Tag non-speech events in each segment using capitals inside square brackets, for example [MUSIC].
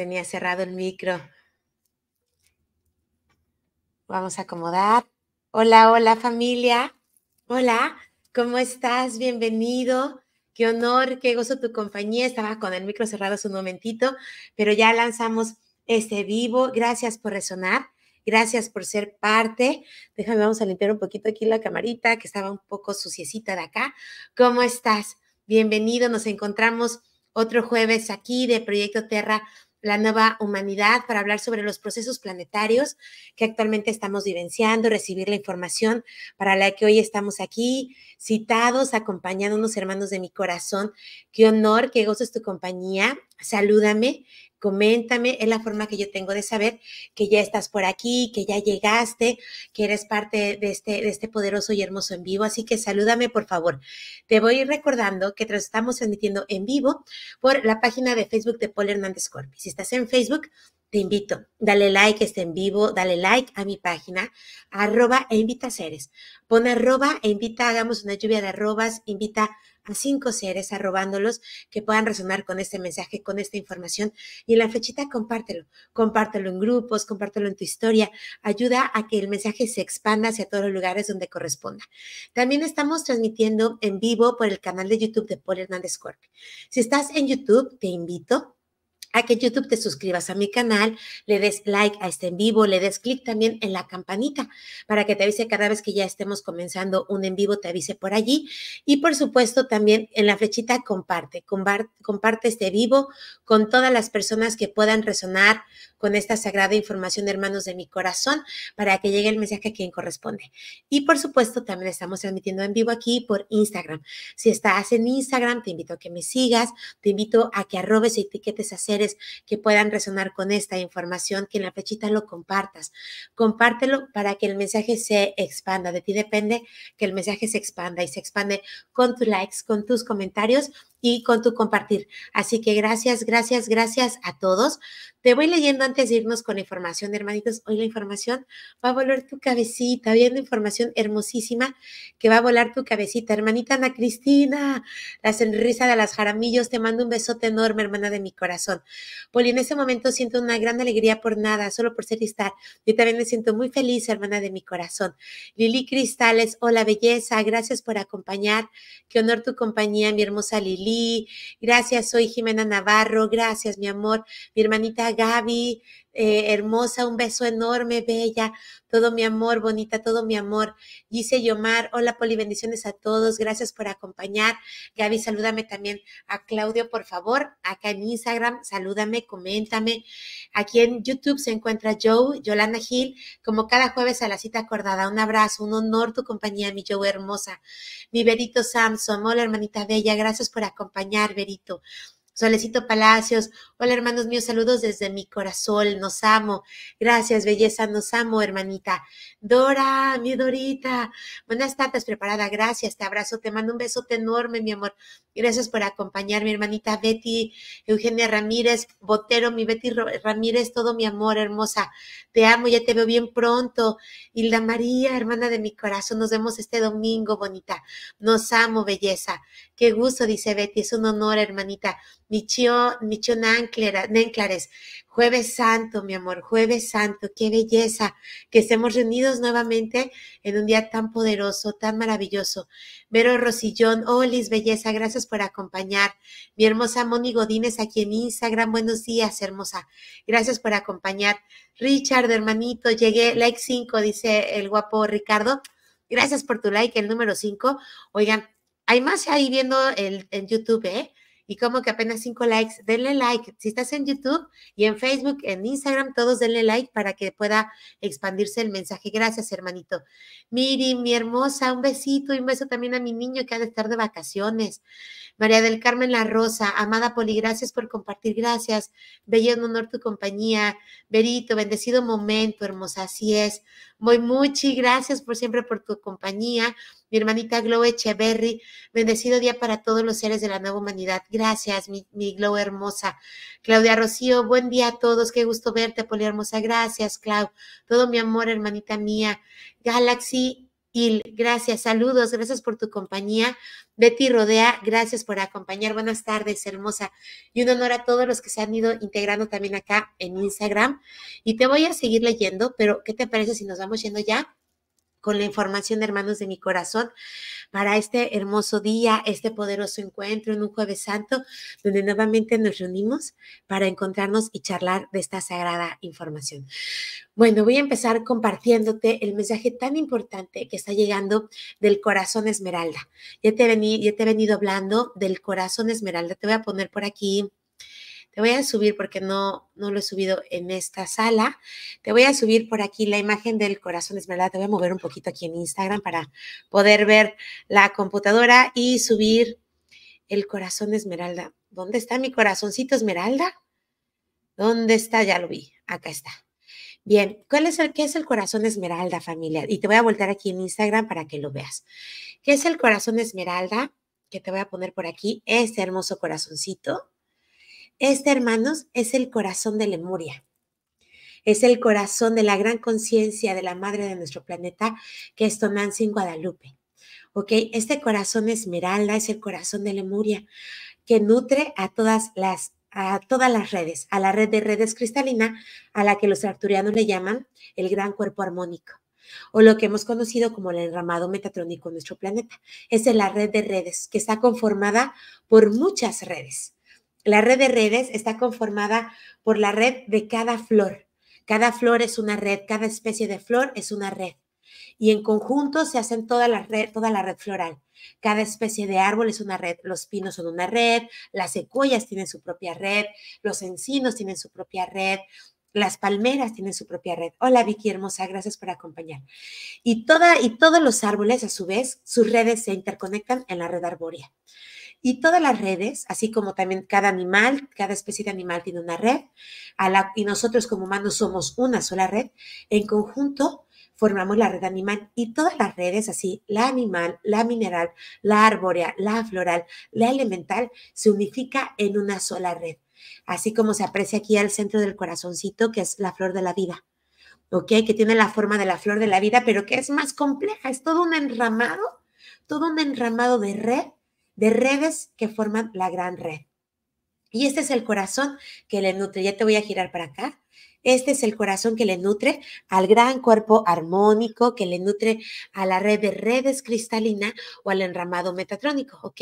Tenía cerrado el micro. Vamos a acomodar. Hola, hola familia. Hola, ¿cómo estás? Bienvenido. Qué honor, qué gozo tu compañía. Estaba con el micro cerrado hace un momentito, pero ya lanzamos este vivo. Gracias por resonar. Gracias por ser parte. Déjame, vamos a limpiar un poquito aquí la camarita que estaba un poco suciecita de acá. ¿Cómo estás? Bienvenido. Nos encontramos otro jueves aquí de Proyecto Terra la nueva humanidad, para hablar sobre los procesos planetarios que actualmente estamos vivenciando, recibir la información para la que hoy estamos aquí, citados, acompañando unos hermanos de mi corazón. Qué honor, qué gozo es tu compañía salúdame, coméntame, es la forma que yo tengo de saber que ya estás por aquí, que ya llegaste, que eres parte de este, este poderoso y hermoso en vivo, así que salúdame por favor. Te voy ir recordando que te estamos transmitiendo en vivo por la página de Facebook de Paul Hernández Corp. Si estás en Facebook, te invito, dale like, esté en vivo, dale like a mi página, arroba e invita a seres. Pon arroba e invita, hagamos una lluvia de arrobas, invita a cinco seres arrobándolos que puedan resonar con este mensaje, con esta información. Y en la flechita compártelo, compártelo en grupos, compártelo en tu historia. Ayuda a que el mensaje se expanda hacia todos los lugares donde corresponda. También estamos transmitiendo en vivo por el canal de YouTube de Paul Hernández Corp. Si estás en YouTube, te invito a que YouTube te suscribas a mi canal, le des like a este en vivo, le des clic también en la campanita para que te avise cada vez que ya estemos comenzando un en vivo, te avise por allí. Y por supuesto también en la flechita comparte, comparte este vivo con todas las personas que puedan resonar con esta sagrada información, hermanos de mi corazón, para que llegue el mensaje a quien corresponde. Y por supuesto también estamos transmitiendo en vivo aquí por Instagram. Si estás en Instagram, te invito a que me sigas, te invito a que arrobes y etiquetes a hacer que puedan resonar con esta información, que en la flechita lo compartas. Compártelo para que el mensaje se expanda. De ti depende que el mensaje se expanda y se expande con tus likes, con tus comentarios y con tu compartir. Así que gracias, gracias, gracias a todos. Te voy leyendo antes de irnos con la información, hermanitos. Hoy la información va a volar tu cabecita, viendo información hermosísima que va a volar tu cabecita. Hermanita Ana Cristina, la sonrisa de las jaramillos, te mando un besote enorme, hermana de mi corazón. Poli, en este momento siento una gran alegría por nada, solo por ser y estar. Yo también me siento muy feliz, hermana de mi corazón. Lili Cristales, hola belleza, gracias por acompañar. Qué honor tu compañía, mi hermosa Lili gracias, soy Jimena Navarro, gracias, mi amor, mi hermanita Gaby, eh, hermosa, un beso enorme, bella, todo mi amor, bonita, todo mi amor. Dice Yomar, hola Poli, bendiciones a todos, gracias por acompañar. Gaby, salúdame también a Claudio, por favor, acá en Instagram, salúdame, coméntame. Aquí en YouTube se encuentra Joe, Yolanda Gil, como cada jueves a la cita acordada. Un abrazo, un honor tu compañía, mi Joe hermosa. Mi Berito Samson, hola hermanita bella, gracias por acompañar, verito. Solecito Palacios, hola hermanos míos, saludos desde mi corazón, nos amo. Gracias, belleza, nos amo, hermanita. Dora, mi Dorita, buenas tardes, preparada, gracias, te abrazo, te mando un besote enorme, mi amor. Gracias por acompañarme, hermanita Betty, Eugenia Ramírez, Botero, mi Betty Ramírez, todo mi amor, hermosa. Te amo, ya te veo bien pronto. Hilda María, hermana de mi corazón, nos vemos este domingo, bonita. Nos amo, belleza. Qué gusto, dice Betty, es un honor, hermanita. Michio, Michio Nanclares, Jueves Santo, mi amor, Jueves Santo, qué belleza que estemos reunidos nuevamente en un día tan poderoso, tan maravilloso. Vero Rosillón, oh, belleza, gracias por acompañar. Mi hermosa Moni Godínez aquí en Instagram, buenos días, hermosa, gracias por acompañar. Richard, hermanito, llegué, like 5, dice el guapo Ricardo. Gracias por tu like, el número 5. Oigan, hay más ahí viendo en YouTube, ¿eh? Y como que apenas cinco likes, denle like. Si estás en YouTube y en Facebook, en Instagram, todos denle like para que pueda expandirse el mensaje. Gracias, hermanito. Miri, mi hermosa, un besito y un beso también a mi niño que ha de estar de vacaciones. María del Carmen La Rosa, amada Poli, gracias por compartir, gracias. Bello honor tu compañía. Berito, bendecido momento, hermosa, así es. Muy muchi, gracias por siempre por tu compañía. Mi hermanita Glow Echeverry, bendecido día para todos los seres de la nueva humanidad. Gracias, mi, mi hermosa. Claudia Rocío, buen día a todos. Qué gusto verte, Poli hermosa. Gracias, Clau. Todo mi amor, hermanita mía. Galaxy y gracias, saludos, gracias por tu compañía. Betty Rodea, gracias por acompañar. Buenas tardes, hermosa. Y un honor a todos los que se han ido integrando también acá en Instagram. Y te voy a seguir leyendo, pero ¿qué te parece si nos vamos yendo ya? con la información de Hermanos de mi Corazón para este hermoso día, este poderoso encuentro en un jueves santo, donde nuevamente nos reunimos para encontrarnos y charlar de esta sagrada información. Bueno, voy a empezar compartiéndote el mensaje tan importante que está llegando del corazón esmeralda. Ya te, vení, ya te he venido hablando del corazón esmeralda. Te voy a poner por aquí te voy a subir porque no, no lo he subido en esta sala. Te voy a subir por aquí la imagen del corazón esmeralda. Te voy a mover un poquito aquí en Instagram para poder ver la computadora y subir el corazón esmeralda. ¿Dónde está mi corazoncito esmeralda? ¿Dónde está? Ya lo vi. Acá está. Bien, ¿cuál es el qué es el corazón esmeralda, familia? Y te voy a voltear aquí en Instagram para que lo veas. ¿Qué es el corazón esmeralda? Que te voy a poner por aquí, este hermoso corazoncito. Este, hermanos, es el corazón de Lemuria. Es el corazón de la gran conciencia de la madre de nuestro planeta, que es Tonantzin en Guadalupe. ¿Ok? Este corazón esmeralda es el corazón de Lemuria, que nutre a todas las a todas las redes, a la red de redes cristalina, a la que los arturianos le llaman el gran cuerpo armónico, o lo que hemos conocido como el enramado metatrónico de nuestro planeta. Esa es la red de redes, que está conformada por muchas redes. La red de redes está conformada por la red de cada flor. Cada flor es una red, cada especie de flor es una red. Y en conjunto se hacen toda la red, toda la red floral. Cada especie de árbol es una red. Los pinos son una red, las secuoyas tienen su propia red, los encinos tienen su propia red, las palmeras tienen su propia red. Hola Vicky hermosa, gracias por acompañar. Y, toda, y todos los árboles, a su vez, sus redes se interconectan en la red arbórea. Y todas las redes, así como también cada animal, cada especie de animal tiene una red, y nosotros como humanos somos una sola red, en conjunto formamos la red animal y todas las redes, así la animal, la mineral, la arbórea, la floral, la elemental, se unifica en una sola red. Así como se aprecia aquí al centro del corazoncito, que es la flor de la vida. ¿Ok? Que tiene la forma de la flor de la vida, pero que es más compleja, es todo un enramado, todo un enramado de red de redes que forman la gran red. Y este es el corazón que le nutre. Ya te voy a girar para acá. Este es el corazón que le nutre al gran cuerpo armónico, que le nutre a la red de redes cristalina o al enramado metatrónico, ¿ok?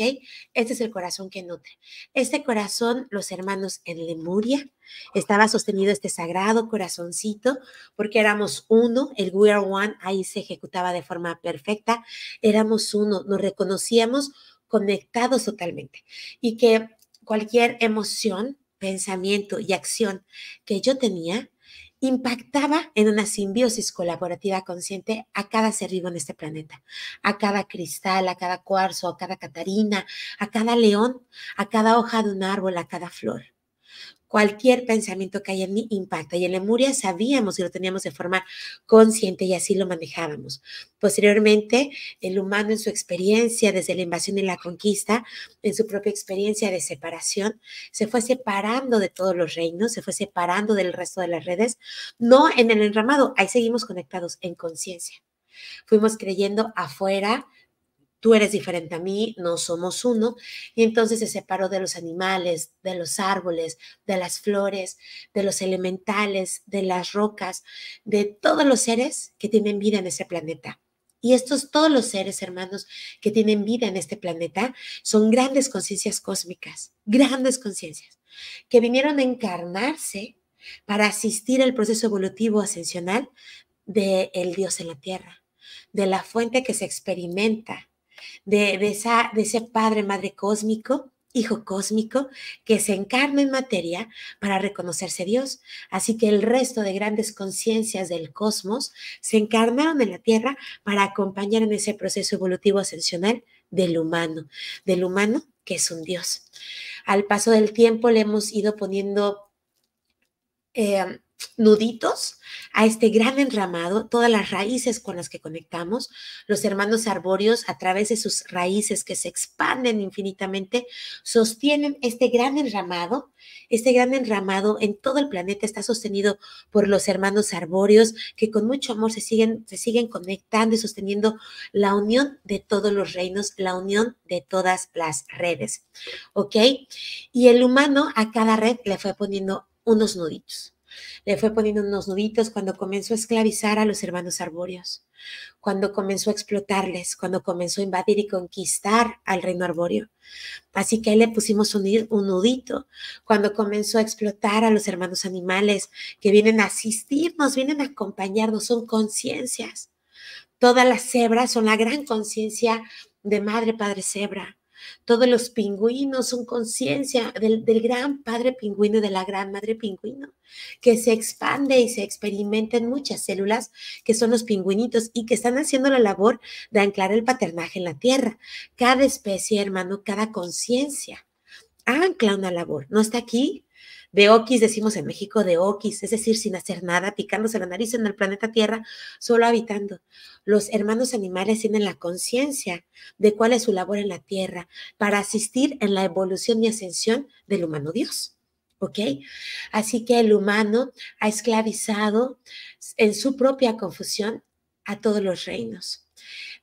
Este es el corazón que nutre. Este corazón, los hermanos en Lemuria, estaba sostenido este sagrado corazoncito, porque éramos uno, el We Are One ahí se ejecutaba de forma perfecta, éramos uno, nos reconocíamos conectados totalmente y que cualquier emoción, pensamiento y acción que yo tenía impactaba en una simbiosis colaborativa consciente a cada ser vivo en este planeta, a cada cristal, a cada cuarzo, a cada catarina, a cada león, a cada hoja de un árbol, a cada flor cualquier pensamiento que haya en mí impacta. Y en Lemuria sabíamos y lo teníamos de forma consciente y así lo manejábamos. Posteriormente, el humano en su experiencia desde la invasión y la conquista, en su propia experiencia de separación, se fue separando de todos los reinos, se fue separando del resto de las redes, no en el enramado, ahí seguimos conectados en conciencia. Fuimos creyendo afuera tú eres diferente a mí, no somos uno. Y entonces se separó de los animales, de los árboles, de las flores, de los elementales, de las rocas, de todos los seres que tienen vida en ese planeta. Y estos, todos los seres hermanos que tienen vida en este planeta, son grandes conciencias cósmicas, grandes conciencias, que vinieron a encarnarse para asistir al proceso evolutivo ascensional del Dios en la Tierra, de la fuente que se experimenta de, ese Padre, Madre Cósmico, Hijo Cósmico, que se encarna en materia para reconocerse Dios. Así que el resto de grandes conciencias del cosmos se encarnaron en la Tierra para acompañar en ese proceso evolutivo ascensional del humano, del humano que es un Dios. Al paso del tiempo le hemos ido poniendo... Eh, nuditos a este gran enramado, todas las raíces con las que conectamos, los hermanos arbóreos a través de sus raíces que se expanden infinitamente, sostienen este gran enramado, este gran enramado en todo el planeta está sostenido por los hermanos arbóreos que con mucho amor se siguen, se siguen conectando y sosteniendo la unión de todos los reinos, la unión de todas las redes, ¿ok? Y el humano a cada red le fue poniendo unos nuditos le fue poniendo unos nuditos cuando comenzó a esclavizar a los hermanos arbóreos, cuando comenzó a explotarles, cuando comenzó a invadir y conquistar al reino arbóreo. Así que ahí le pusimos un, un nudito, cuando comenzó a explotar a los hermanos animales que vienen a asistirnos, vienen a acompañarnos, son conciencias. Todas las cebras son la gran conciencia de madre, padre, cebra todos los pingüinos son conciencia del, gran padre pingüino y de la gran madre pingüino, que se expande y se experimenta en muchas células que son los pingüinitos y que están haciendo la labor de anclar el paternaje en la tierra. Cada especie, hermano, cada conciencia ancla una labor. No está aquí de oquis, decimos en México de oquis, es decir, sin hacer nada, picándose la nariz en el planeta Tierra, solo habitando. Los hermanos animales tienen la conciencia de cuál es su labor en la Tierra para asistir en la evolución y ascensión del humano Dios. ¿Ok? Así que el humano ha esclavizado en su propia confusión a todos los reinos.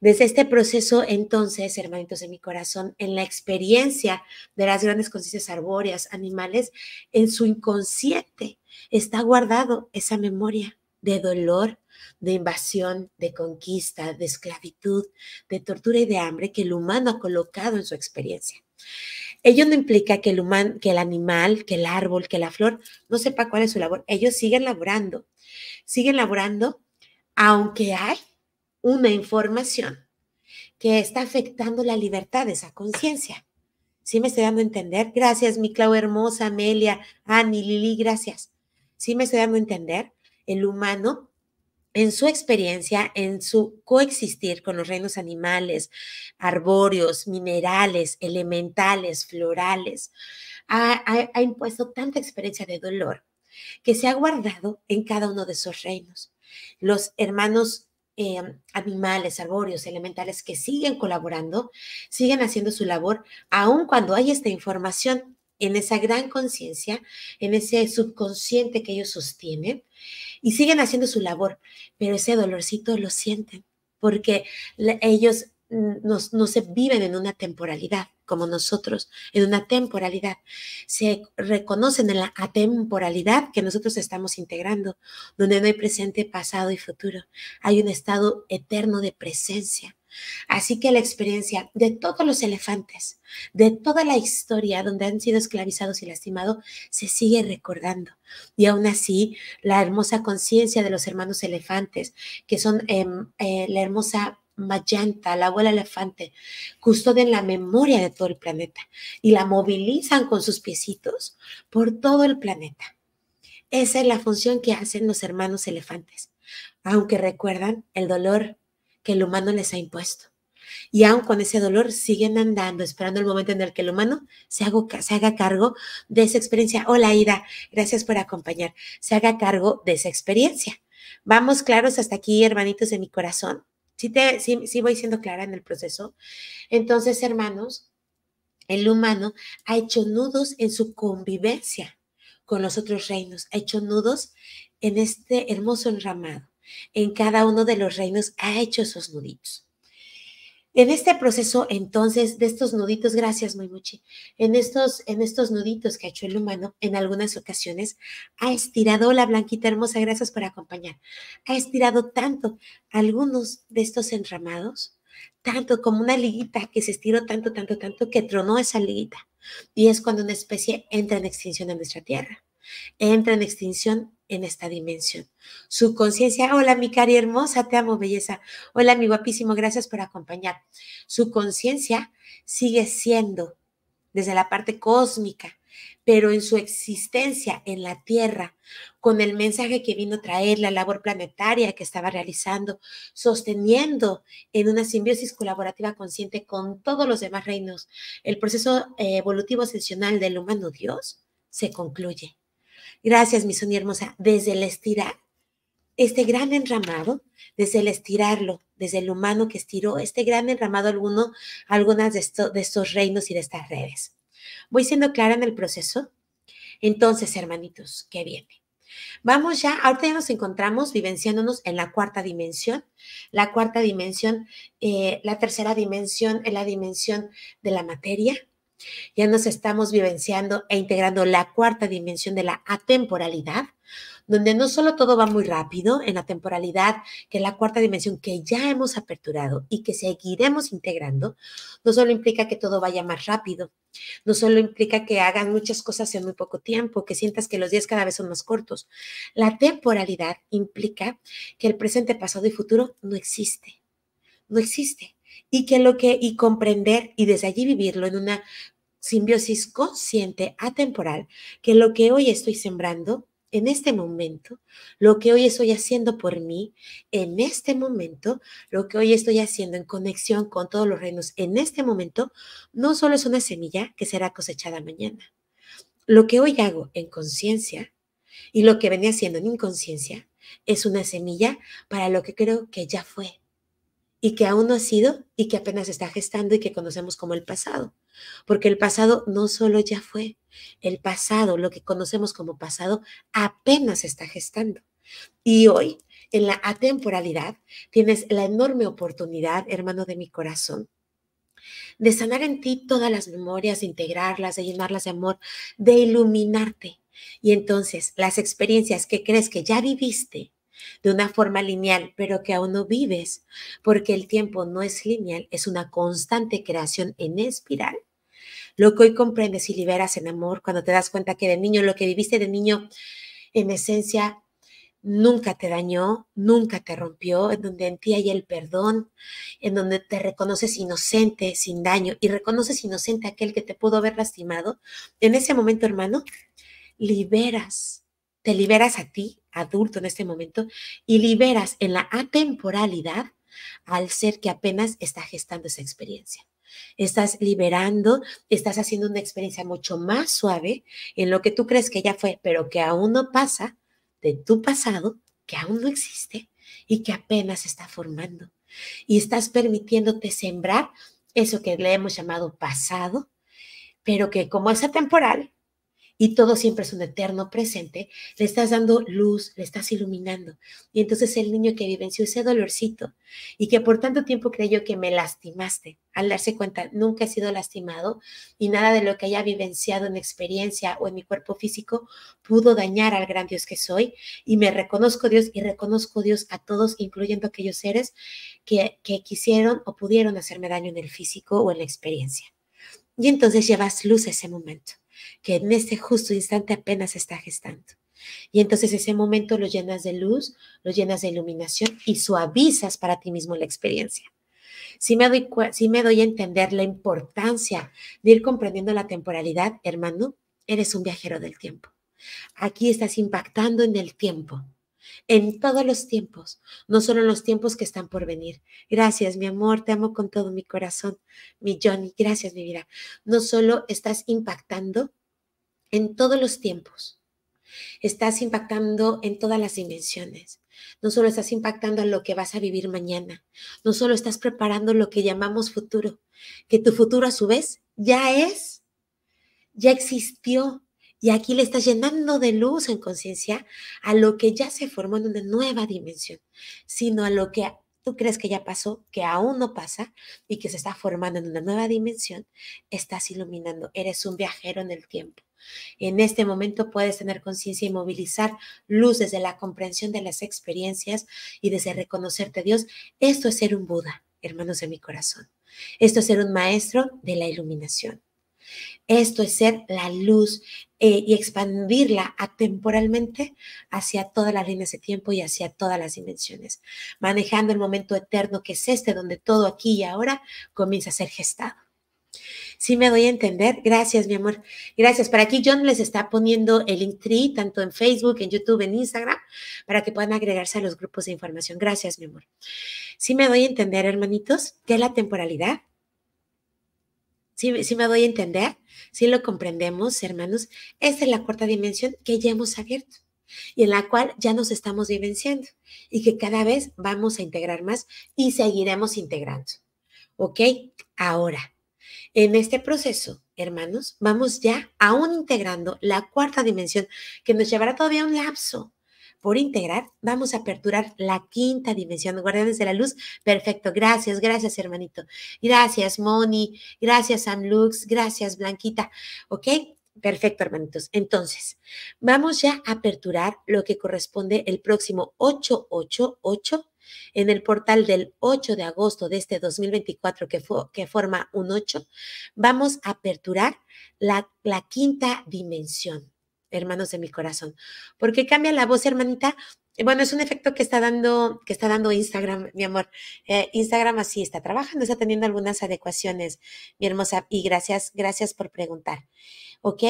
Desde este proceso, entonces, hermanitos de mi corazón, en la experiencia de las grandes conciencias arbóreas, animales, en su inconsciente está guardado esa memoria de dolor, de invasión, de conquista, de esclavitud, de tortura y de hambre que el humano ha colocado en su experiencia. Ello no implica que el, humano, que el animal, que el árbol, que la flor no sepa cuál es su labor. Ellos siguen laborando, siguen laborando, aunque hay una información que está afectando la libertad de esa conciencia. ¿Sí me estoy dando a entender? Gracias, mi Clau hermosa, Amelia, Ani, Lili, gracias. ¿Sí me estoy dando a entender? El humano, en su experiencia, en su coexistir con los reinos animales, arbóreos, minerales, elementales, florales, ha impuesto tanta experiencia de dolor que se ha guardado en cada uno de esos reinos. Los hermanos Em, animales, arbóreos, elementales que siguen colaborando, siguen haciendo su labor, aun cuando hay esta información en esa gran conciencia, en ese subconsciente que ellos sostienen, y siguen haciendo su labor, pero ese dolorcito lo sienten, porque ellos no se viven en una temporalidad como nosotros, en una temporalidad. Se reconocen en la atemporalidad que nosotros estamos integrando, donde no hay presente, pasado y futuro. Hay un estado eterno de presencia. Así que la experiencia de todos los elefantes, de toda la historia donde han sido esclavizados y lastimados, se sigue recordando. Y aún así, la hermosa conciencia de los hermanos elefantes, que son em, eh, la hermosa Magenta, la abuela elefante, custodian la memoria de todo el planeta y la movilizan con sus piecitos por todo el planeta. Esa es la función que hacen los hermanos elefantes, aunque recuerdan el dolor que el humano les ha impuesto. Y aun con ese dolor siguen andando, esperando el momento en el que el humano se haga, se haga cargo de esa experiencia. Hola Ida, gracias por acompañar. Se haga cargo de esa experiencia. Vamos claros hasta aquí, hermanitos de mi corazón. Si te, voy siendo clara en el proceso? Entonces, hermanos, el humano ha hecho nudos en su convivencia con los otros reinos, ha hecho nudos en este hermoso enramado. En cada uno de los reinos ha hecho esos nuditos. En este proceso, entonces, de estos nuditos, gracias, muy en estos, en estos nuditos que ha hecho el humano, en algunas ocasiones, ha estirado, la blanquita hermosa, gracias por acompañar, ha estirado tanto algunos de estos enramados, tanto como una liguita que se estiró tanto, tanto, tanto, que tronó esa liguita. Y es cuando una especie entra en extinción en nuestra tierra. Entra en extinción en esta dimensión. Su conciencia, hola mi cari hermosa, te amo belleza, hola mi guapísimo, gracias por acompañar. Su conciencia sigue siendo desde la parte cósmica, pero en su existencia en la Tierra, con el mensaje que vino a traer, la labor planetaria que estaba realizando, sosteniendo en una simbiosis colaborativa consciente con todos los demás reinos, el proceso eh, evolutivo ascensional del humano Dios se concluye. Gracias, mi Sonia hermosa. Desde el estirar este gran enramado, desde el estirarlo, desde el humano que estiró este gran enramado alguno, algunas de, estos reinos y de estas redes. ¿Voy siendo clara en el proceso? Entonces, hermanitos, ¿qué viene? Vamos ya, ahorita ya nos encontramos vivenciándonos en la cuarta dimensión. La cuarta dimensión, eh, la tercera dimensión en la dimensión de la materia, ya nos estamos vivenciando e integrando la cuarta dimensión de la atemporalidad, donde no solo todo va muy rápido en la temporalidad, que es la cuarta dimensión que ya hemos aperturado y que seguiremos integrando, no solo implica que todo vaya más rápido, no solo implica que hagan muchas cosas en muy poco tiempo, que sientas que los días cada vez son más cortos. La temporalidad implica que el presente, pasado y futuro no existe. No existe y que lo que y comprender y desde allí vivirlo en una simbiosis consciente, atemporal, que lo que hoy estoy sembrando en este momento, lo que hoy estoy haciendo por mí, en este momento, lo que hoy estoy haciendo en conexión con todos los reinos, en este momento, no solo es una semilla que será cosechada mañana. Lo que hoy hago en conciencia y lo que venía haciendo en inconsciencia es una semilla para lo que creo que ya fue, y que aún no ha sido y que apenas está gestando y que conocemos como el pasado. Porque el pasado no solo ya fue, el pasado, lo que conocemos como pasado, apenas está gestando. Y hoy, en la atemporalidad, tienes la enorme oportunidad, hermano de mi corazón, de sanar en ti todas las memorias, integrarlas, de llenarlas de amor, de iluminarte. Y entonces las experiencias que crees que ya viviste, de una forma lineal, pero que aún no vives, porque el tiempo no es lineal, es una constante creación en espiral. Lo que hoy comprendes y liberas en amor, cuando te das cuenta que de niño, lo que viviste de niño, en esencia, nunca te dañó, nunca te rompió, en donde en ti hay el perdón, en donde te reconoces inocente, sin daño, y reconoces inocente aquel que te pudo haber lastimado, en ese momento, hermano, liberas, te liberas a ti adulto en este momento y liberas en la atemporalidad al ser que apenas está gestando esa experiencia. Estás liberando, estás haciendo una experiencia mucho más suave en lo que tú crees que ya fue, pero que aún no pasa de tu pasado, que aún no existe y que apenas está formando. Y estás permitiéndote sembrar eso que le hemos llamado pasado, pero que como es atemporal, y todo siempre es un eterno presente, le estás dando luz, le estás iluminando. Y entonces el niño que vivenció ese dolorcito y que por tanto tiempo creyó que me lastimaste, al darse cuenta, nunca he sido lastimado y nada de lo que haya vivenciado en experiencia o en mi cuerpo físico pudo dañar al gran Dios que soy. Y me reconozco Dios y reconozco Dios a todos, incluyendo aquellos seres que, que quisieron o pudieron hacerme daño en el físico o en la experiencia. Y entonces llevas luz a ese momento que en este justo instante apenas está gestando. Y entonces ese momento lo llenas de luz, lo llenas de iluminación y suavizas para ti mismo la experiencia. Si me doy, si me doy a entender la importancia de ir comprendiendo la temporalidad, hermano, eres un viajero del tiempo. Aquí estás impactando en el tiempo en todos los tiempos, no solo en los tiempos que están por venir. Gracias, mi amor, te amo con todo mi corazón, mi Johnny, gracias, mi vida. No solo estás impactando en todos los tiempos, estás impactando en todas las dimensiones. No solo estás impactando en lo que vas a vivir mañana, no solo estás preparando lo que llamamos futuro, que tu futuro a su vez ya es, ya existió, y aquí le estás llenando de luz en conciencia a lo que ya se formó en una nueva dimensión, sino a lo que tú crees que ya pasó, que aún no pasa y que se está formando en una nueva dimensión, estás iluminando. Eres un viajero en el tiempo. En este momento puedes tener conciencia y movilizar luz desde la comprensión de las experiencias y desde reconocerte a Dios. Esto es ser un Buda, hermanos de mi corazón. Esto es ser un maestro de la iluminación. Esto es ser la luz eh, y expandirla atemporalmente hacia todas las líneas de tiempo y hacia todas las dimensiones, manejando el momento eterno que es este, donde todo aquí y ahora comienza a ser gestado. Si ¿Sí me doy a entender, gracias, mi amor. Gracias. Para aquí John les está poniendo el link tree, tanto en Facebook, en YouTube, en Instagram, para que puedan agregarse a los grupos de información. Gracias, mi amor. Si ¿Sí me doy a entender, hermanitos, que la temporalidad si me doy a entender? si lo comprendemos, hermanos? Esta es la cuarta dimensión que ya hemos abierto y en la cual ya nos estamos vivenciando y que cada vez vamos a integrar más y seguiremos integrando. ¿Ok? Ahora, en este proceso, hermanos, vamos ya aún integrando la cuarta dimensión que nos llevará todavía un lapso por integrar, vamos a aperturar la quinta dimensión, Guardianes de la Luz. Perfecto, gracias, gracias hermanito. Gracias Moni, gracias Lux. gracias Blanquita. ¿Ok? Perfecto, hermanitos. Entonces, vamos ya a aperturar lo que corresponde el próximo 888 en el portal del 8 de agosto de este 2024 que, fue, que forma un 8. Vamos a aperturar la, la quinta dimensión hermanos de mi corazón. ¿Por qué cambia la voz, hermanita? Eh, bueno, es un efecto que está dando, que está dando Instagram, mi amor. Eh, Instagram así está trabajando, está teniendo algunas adecuaciones, mi hermosa. Y gracias, gracias por preguntar. ¿Ok?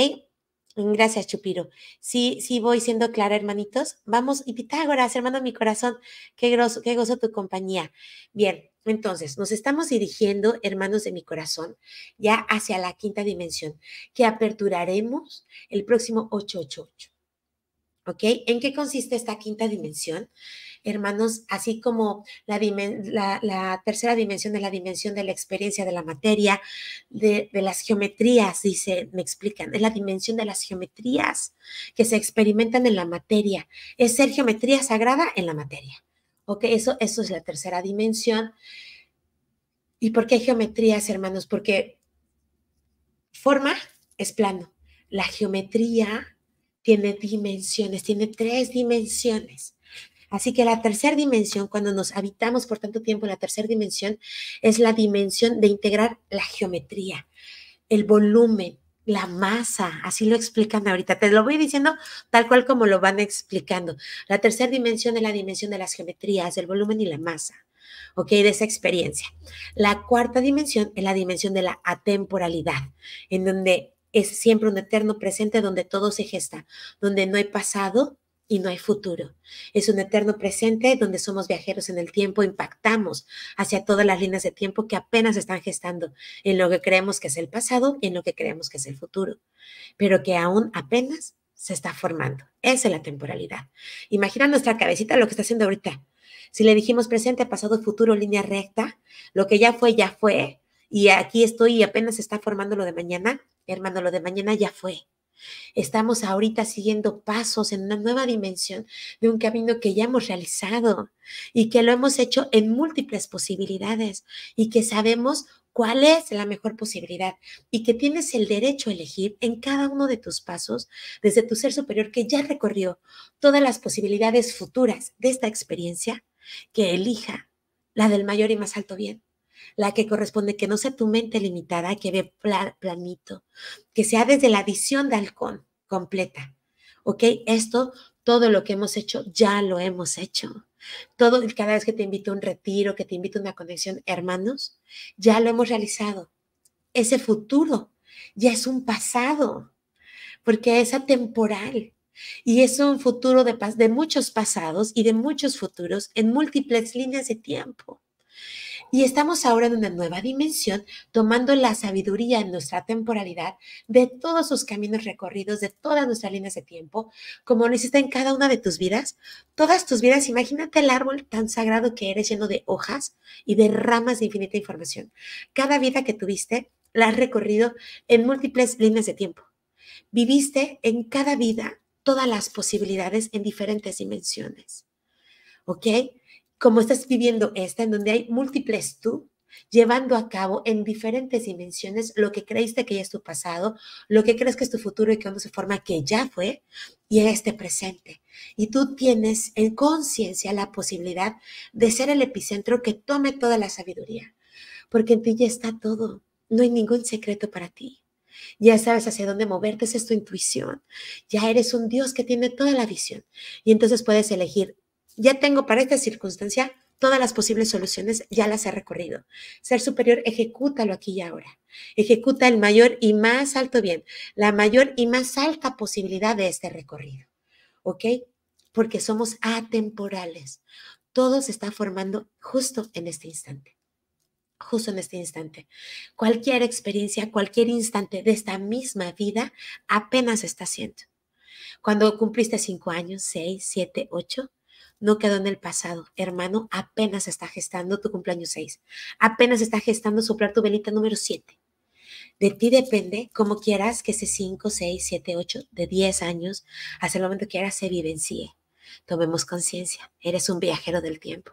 Gracias, Chupiro. Sí, sí, voy siendo clara, hermanitos. Vamos, y Pitágoras, hermano, mi corazón, qué, groso, qué gozo tu compañía. Bien, entonces, nos estamos dirigiendo, hermanos de mi corazón, ya hacia la quinta dimensión, que aperturaremos el próximo 888. ¿Ok? ¿En qué consiste esta quinta dimensión? Hermanos, así como la, tercera dimensión es la dimensión de la experiencia de la materia, de, de las geometrías, dice, me explican, es la dimensión de las geometrías que se experimentan en la materia, es ser geometría sagrada en la materia. ¿Ok? Eso, eso es la tercera dimensión. ¿Y por qué geometrías, hermanos? Porque forma es plano. La geometría tiene dimensiones, tiene tres dimensiones. Así que la tercera dimensión, cuando nos habitamos por tanto tiempo, la tercera dimensión es la dimensión de integrar la geometría, el volumen, la masa, así lo explican ahorita. Te lo voy diciendo tal cual como lo van explicando. La tercera dimensión es la dimensión de las geometrías, del volumen y la masa, ¿ok? De esa experiencia. La cuarta dimensión es la dimensión de la atemporalidad, en donde es siempre un eterno presente, donde todo se gesta, donde no hay pasado, y no hay futuro. Es un eterno presente donde somos viajeros en el tiempo, impactamos hacia todas las líneas de tiempo que apenas están gestando en lo que creemos que es el pasado, y en lo que creemos que es el futuro, pero que aún apenas se está formando. Esa es la temporalidad. Imagina nuestra cabecita lo que está haciendo ahorita. Si le dijimos presente, pasado, futuro, línea recta, lo que ya fue, ya fue, y aquí estoy y apenas se está formando lo de mañana, hermano, lo de mañana ya fue. Estamos ahorita siguiendo pasos en una nueva dimensión de un camino que ya hemos realizado y que lo hemos hecho en múltiples posibilidades y que sabemos cuál es la mejor posibilidad y que tienes el derecho a elegir en cada uno de tus pasos desde tu ser superior que ya recorrió todas las posibilidades futuras de esta experiencia, que elija la del mayor y más alto bien la que corresponde, que no sea tu mente limitada, que ve planito, que sea desde la visión de halcón completa. ¿Ok? Esto, todo lo que hemos hecho, ya lo hemos hecho. Todo, cada vez que te invito a un retiro, que te invito a una conexión, hermanos, ya lo hemos realizado. Ese futuro ya es un pasado, porque es atemporal. Y es un futuro de, de muchos pasados y de muchos futuros en múltiples líneas de tiempo. Y estamos ahora en una nueva dimensión, tomando la sabiduría en nuestra temporalidad de todos sus caminos recorridos, de todas nuestras líneas de tiempo, como lo en cada una de tus vidas. Todas tus vidas, imagínate el árbol tan sagrado que eres lleno de hojas y de ramas de infinita información. Cada vida que tuviste la has recorrido en múltiples líneas de tiempo. Viviste en cada vida todas las posibilidades en diferentes dimensiones. ¿Ok? como estás viviendo esta, en donde hay múltiples tú, llevando a cabo en diferentes dimensiones lo que creíste que ya es tu pasado, lo que crees que es tu futuro y que vamos se forma que ya fue y este presente. Y tú tienes en conciencia la posibilidad de ser el epicentro que tome toda la sabiduría, porque en ti ya está todo, no hay ningún secreto para ti. Ya sabes hacia dónde moverte, esa es tu intuición. Ya eres un Dios que tiene toda la visión. Y entonces puedes elegir ya tengo para esta circunstancia todas las posibles soluciones, ya las he recorrido. Ser superior, ejecútalo aquí y ahora. Ejecuta el mayor y más alto bien, la mayor y más alta posibilidad de este recorrido. ¿Ok? Porque somos atemporales. Todo se está formando justo en este instante. Justo en este instante. Cualquier experiencia, cualquier instante de esta misma vida apenas está siendo. Cuando cumpliste cinco años, seis, siete, ocho, no quedó en el pasado. Hermano, apenas está gestando tu cumpleaños 6. Apenas está gestando soplar tu velita número 7. De ti depende cómo quieras que ese 5, 6, 7, 8, de 10 años, hasta el momento que ahora se vivencie. Tomemos conciencia. Eres un viajero del tiempo.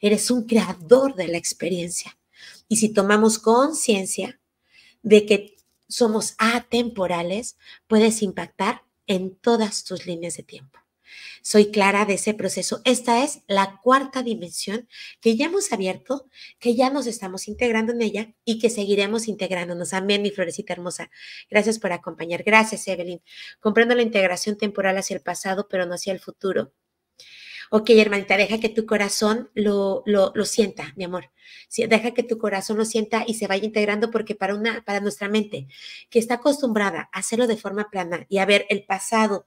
Eres un creador de la experiencia. Y si tomamos conciencia de que somos atemporales, puedes impactar en todas tus líneas de tiempo. Soy clara de ese proceso. Esta es la cuarta dimensión que ya hemos abierto, que ya nos estamos integrando en ella y que seguiremos integrándonos. Amén, mi florecita hermosa. Gracias por acompañar. Gracias, Evelyn. Comprendo la integración temporal hacia el pasado, pero no hacia el futuro. Ok, hermanita, deja que tu corazón lo, sienta, mi amor. Deja que tu corazón lo sienta y se vaya integrando porque para, una, para nuestra mente que está acostumbrada a hacerlo de forma plana y a ver el pasado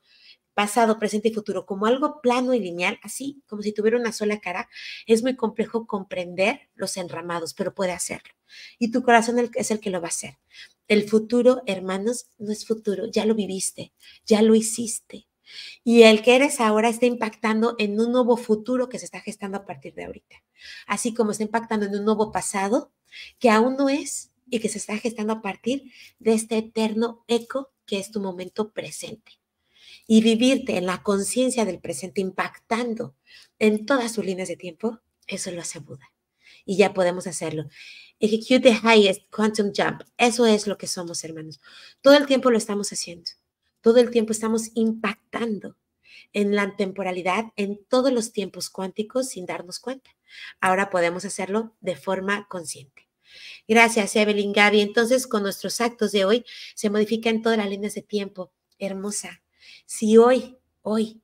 pasado, presente y futuro como algo plano y lineal, así como si tuviera una sola cara, es muy complejo comprender los enramados, pero puede hacerlo. Y tu corazón es el que lo va a hacer. El futuro, hermanos, no es futuro, ya lo viviste, ya lo hiciste. Y el que eres ahora está impactando en un nuevo futuro que se está gestando a partir de ahorita, así como está impactando en un nuevo pasado que aún no es y que se está gestando a partir de este eterno eco que es tu momento presente y vivirte en la conciencia del presente impactando en todas sus líneas de tiempo, eso lo hace Buda. Y ya podemos hacerlo. Execute the highest quantum jump. Eso es lo que somos, hermanos. Todo el tiempo lo estamos haciendo. Todo el tiempo estamos impactando en la temporalidad, en todos los tiempos cuánticos sin darnos cuenta. Ahora podemos hacerlo de forma consciente. Gracias, Evelyn Gaby. Entonces, con nuestros actos de hoy se modifican todas las líneas de tiempo. Hermosa, si hoy, hoy,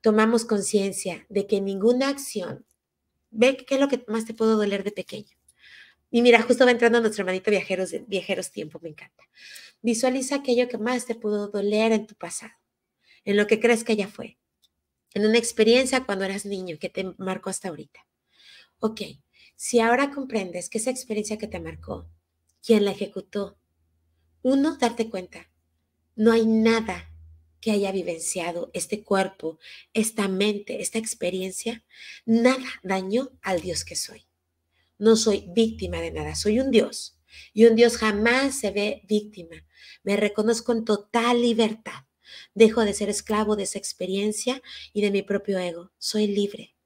tomamos conciencia de que ninguna acción, ve qué es lo que más te puedo doler de pequeño. Y mira, justo va entrando nuestro hermanito viajeros, viajeros tiempo, me encanta. Visualiza aquello que más te pudo doler en tu pasado, en lo que crees que ya fue, en una experiencia cuando eras niño que te marcó hasta ahorita. Ok, si ahora comprendes que esa experiencia que te marcó, quien la ejecutó, uno, darte cuenta, no hay nada que haya vivenciado este cuerpo, esta mente, esta experiencia, nada daño al Dios que soy. No soy víctima de nada, soy un Dios. Y un Dios jamás se ve víctima. Me reconozco en total libertad. Dejo de ser esclavo de esa experiencia y de mi propio ego. Soy libre.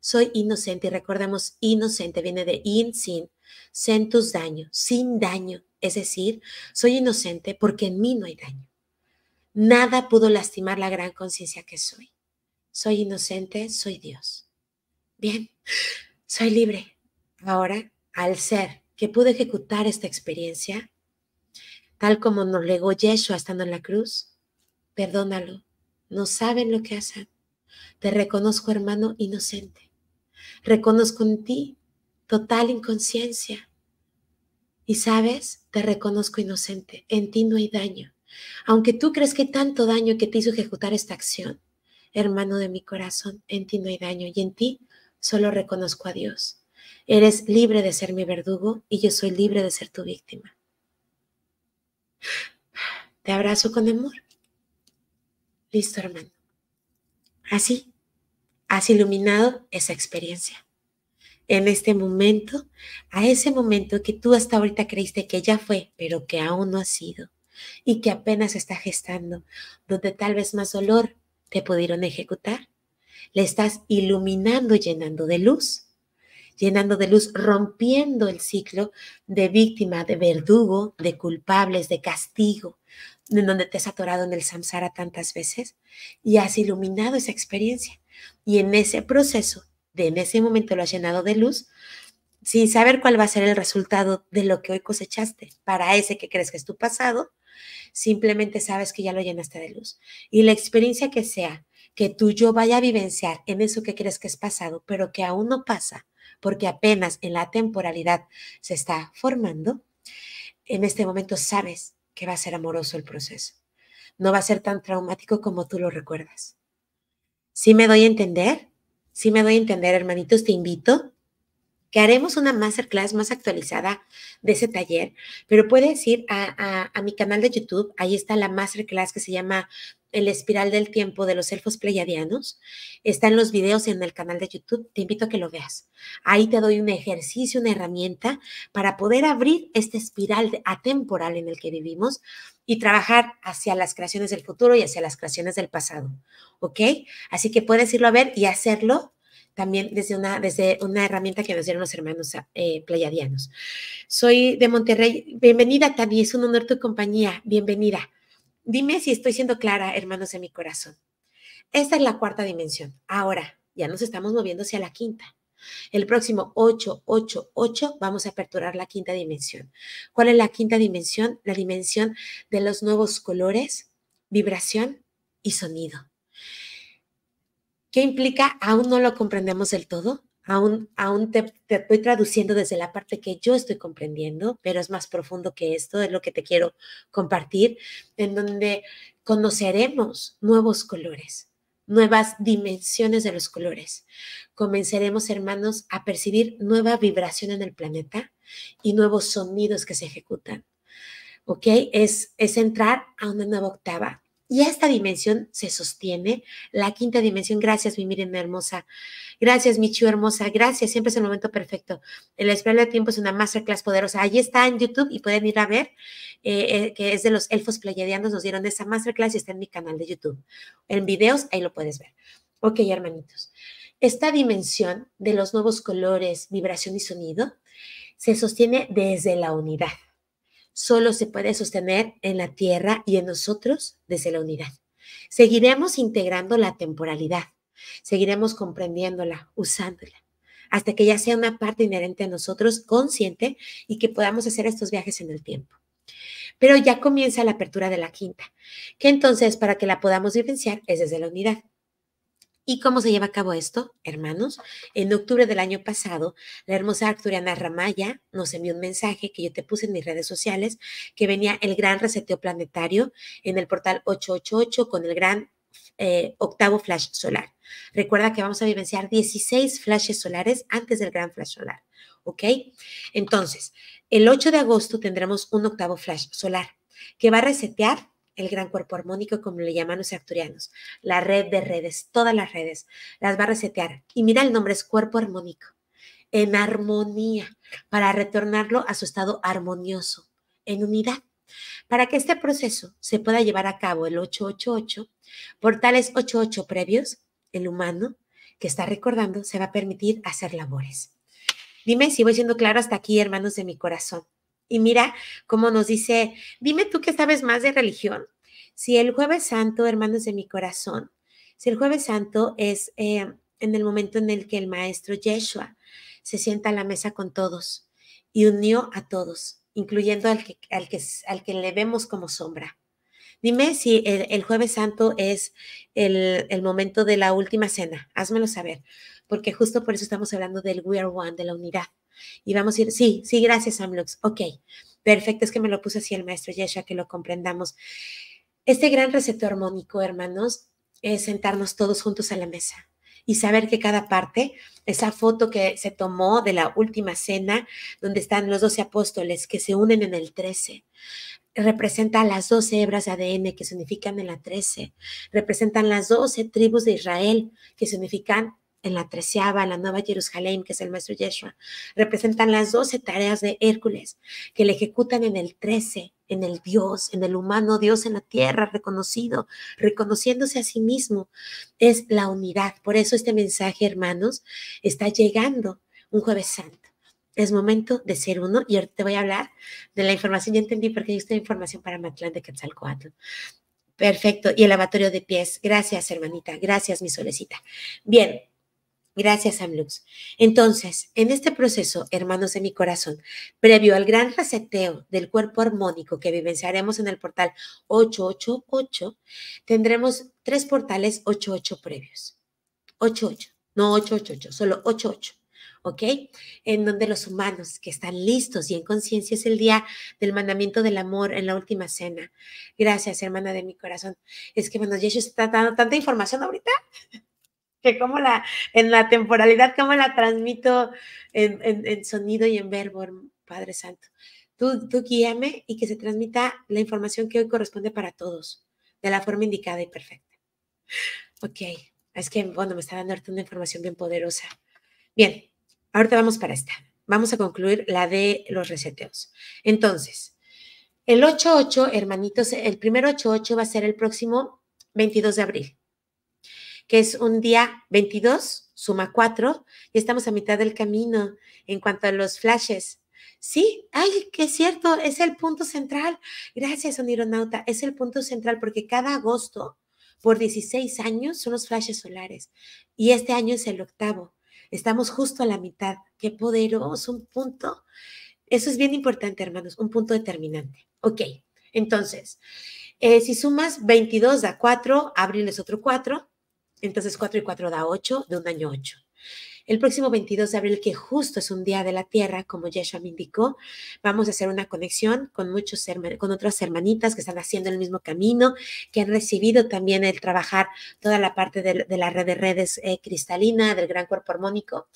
Soy inocente y recordamos inocente viene de in sin, tus daño, sin daño. Es decir, soy inocente porque en mí no hay daño. Nada pudo lastimar la gran conciencia que soy. Soy inocente, soy Dios. Bien, soy libre. Ahora, al ser que pude ejecutar esta experiencia, tal como nos legó Yeshua estando en la cruz, perdónalo. No saben lo que hacen. Te reconozco, hermano, inocente. Reconozco en ti total inconsciencia. Y sabes, te reconozco inocente. En ti no hay daño. Aunque tú crees que hay tanto daño que te hizo ejecutar esta acción, hermano de mi corazón, en ti no hay daño y en ti solo reconozco a Dios. Eres libre de ser mi verdugo y yo soy libre de ser tu víctima. Te abrazo con amor. Listo, hermano. Así, has iluminado esa experiencia. En este momento, a ese momento que tú hasta ahorita creíste que ya fue, pero que aún no ha sido y que apenas está gestando, donde tal vez más dolor te pudieron ejecutar. Le estás iluminando, llenando de luz, llenando de luz, rompiendo el ciclo de víctima, de verdugo, de culpables, de castigo, en donde te has atorado en el samsara tantas veces y has iluminado esa experiencia. Y en ese proceso, de en ese momento lo has llenado de luz, sin saber cuál va a ser el resultado de lo que hoy cosechaste para ese que crees que es tu pasado, simplemente sabes que ya lo llenaste de luz. Y la experiencia que sea, que tú yo vaya a vivenciar en eso que crees que es pasado, pero que aún no pasa, porque apenas en la temporalidad se está formando, en este momento sabes que va a ser amoroso el proceso. No va a ser tan traumático como tú lo recuerdas. si me doy a entender? si me doy a entender, hermanitos? Te invito que haremos una masterclass más actualizada de ese taller, pero puedes ir a, mi canal de YouTube, ahí está la masterclass que se llama El espiral del tiempo de los elfos pleiadianos, Está en los videos en el canal de YouTube, te invito a que lo veas. Ahí te doy un ejercicio, una herramienta para poder abrir esta espiral atemporal en el que vivimos y trabajar hacia las creaciones del futuro y hacia las creaciones del pasado, ¿ok? Así que puedes irlo a ver y hacerlo también desde una, desde una herramienta que nos dieron los hermanos eh, playadianos. Soy de Monterrey. Bienvenida, también. Es un honor tu compañía. Bienvenida. Dime si estoy siendo clara, hermanos de mi corazón. Esta es la cuarta dimensión. Ahora, ya nos estamos moviendo hacia la quinta. El próximo 8, vamos a aperturar la quinta dimensión. ¿Cuál es la quinta dimensión? La dimensión de los nuevos colores, vibración y sonido. ¿Qué implica? Aún no lo comprendemos del todo. Aún, aún te, estoy traduciendo desde la parte que yo estoy comprendiendo, pero es más profundo que esto, es lo que te quiero compartir, en donde conoceremos nuevos colores, nuevas dimensiones de los colores. Comenzaremos, hermanos, a percibir nueva vibración en el planeta y nuevos sonidos que se ejecutan. ¿Ok? Es, es entrar a una nueva octava, y esta dimensión se sostiene. La quinta dimensión, gracias, mi Miren, hermosa. Gracias, mi hermosa. Gracias, siempre es el momento perfecto. El espiral de tiempo es una masterclass poderosa. Ahí está en YouTube y pueden ir a ver, eh, eh, que es de los elfos playadianos. Nos dieron esa masterclass y está en mi canal de YouTube. En videos, ahí lo puedes ver. Ok, hermanitos. Esta dimensión de los nuevos colores, vibración y sonido se sostiene desde la unidad solo se puede sostener en la tierra y en nosotros desde la unidad. Seguiremos integrando la temporalidad, seguiremos comprendiéndola, usándola, hasta que ya sea una parte inherente a nosotros, consciente, y que podamos hacer estos viajes en el tiempo. Pero ya comienza la apertura de la quinta, que entonces para que la podamos vivenciar es desde la unidad. ¿Y cómo se lleva a cabo esto, hermanos? En octubre del año pasado, la hermosa Arturiana Ramaya nos envió un mensaje que yo te puse en mis redes sociales, que venía el gran reseteo planetario en el portal 888 con el gran eh, octavo flash solar. Recuerda que vamos a vivenciar 16 flashes solares antes del gran flash solar, ¿ok? Entonces, el 8 de agosto tendremos un octavo flash solar que va a resetear el gran cuerpo armónico, como le llaman los acturianos, la red de redes, todas las redes, las va a resetear. Y mira, el nombre es cuerpo armónico, en armonía, para retornarlo a su estado armonioso, en unidad. Para que este proceso se pueda llevar a cabo el 888, por tales 88 previos, el humano que está recordando se va a permitir hacer labores. Dime si voy siendo claro hasta aquí, hermanos de mi corazón. Y mira cómo nos dice, dime tú que sabes más de religión. Si el jueves santo, hermanos de mi corazón, si el jueves santo es eh, en el momento en el que el maestro Yeshua se sienta a la mesa con todos y unió a todos, incluyendo al que, al que, al que le vemos como sombra. Dime si el, jueves santo es el, el momento de la última cena. Házmelo saber, porque justo por eso estamos hablando del We Are One, de la unidad. Y vamos a ir, sí, sí, gracias, Amlux. Ok, perfecto, es que me lo puse así el maestro Yesha, que lo comprendamos. Este gran receto armónico, hermanos, es sentarnos todos juntos a la mesa y saber que cada parte, esa foto que se tomó de la última cena, donde están los doce apóstoles que se unen en el 13, representa las doce hebras de ADN que se unifican en la 13, representan las doce tribus de Israel que se unifican en la treceava, la nueva Jerusalén, que es el maestro Yeshua, representan las doce tareas de Hércules que le ejecutan en el trece, en el Dios, en el humano Dios en la tierra, reconocido, reconociéndose a sí mismo. Es la unidad. Por eso este mensaje, hermanos, está llegando un jueves santo. Es momento de ser uno y ahorita te voy a hablar de la información. Ya entendí porque yo estoy información para Matlán de Quetzalcoatl. Perfecto. Y el lavatorio de pies. Gracias, hermanita. Gracias, mi solecita. Bien, Gracias, Amlux. Entonces, en este proceso, hermanos de mi corazón, previo al gran reseteo del cuerpo armónico que vivenciaremos en el portal 888, tendremos tres portales 88 previos. 88, no 888, solo 88. ¿ok? En donde los humanos que están listos y en conciencia es el día del mandamiento del amor en la última cena. Gracias, hermana de mi corazón. Es que, bueno, Jesús está dando tanta información ahorita que como la, en la temporalidad, cómo la transmito en, en, sonido y en verbo, Padre Santo. Tú, tú guíame y que se transmita la información que hoy corresponde para todos, de la forma indicada y perfecta. Ok, es que, bueno, me está dando ahorita una información bien poderosa. Bien, ahorita vamos para esta. Vamos a concluir la de los reseteos. Entonces, el 8-8, hermanitos, el primer 8-8 va a ser el próximo 22 de abril que es un día 22, suma 4, y estamos a mitad del camino en cuanto a los flashes. Sí, ay, que cierto, es el punto central. Gracias, sonironauta. es el punto central porque cada agosto, por 16 años, son los flashes solares. Y este año es el octavo. Estamos justo a la mitad. Qué poderoso, un punto. Eso es bien importante, hermanos, un punto determinante. Ok, entonces, eh, si sumas 22 a 4, abril es otro 4, entonces 4 y 4 da 8 de un año 8. El próximo 22 de abril, que justo es un día de la Tierra, como Yeshua me indicó, vamos a hacer una conexión con, muchos con otras hermanitas que están haciendo el mismo camino, que han recibido también el trabajar toda la parte de, la red de redes eh, cristalina, del gran cuerpo armónico,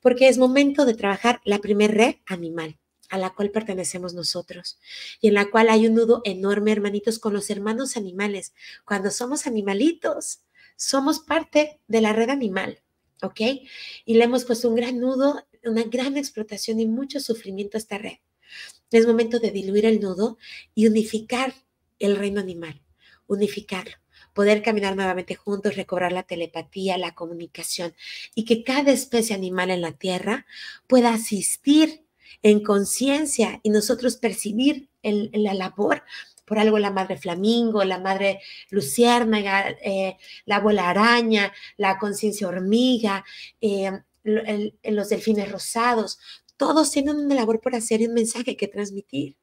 porque es momento de trabajar la primer red animal a la cual pertenecemos nosotros y en la cual hay un nudo enorme, hermanitos, con los hermanos animales. Cuando somos animalitos, somos parte de la red animal, ¿ok? Y le hemos puesto un gran nudo, una gran explotación y mucho sufrimiento a esta red. Es momento de diluir el nudo y unificar el reino animal, unificarlo poder caminar nuevamente juntos, recobrar la telepatía, la comunicación y que cada especie animal en la Tierra pueda asistir en conciencia y nosotros percibir el, la labor por algo la madre flamingo, la madre luciérnaga, eh, la abuela araña, la conciencia hormiga, em, los delfines rosados, todos tienen una labor por hacer y un mensaje que transmitir.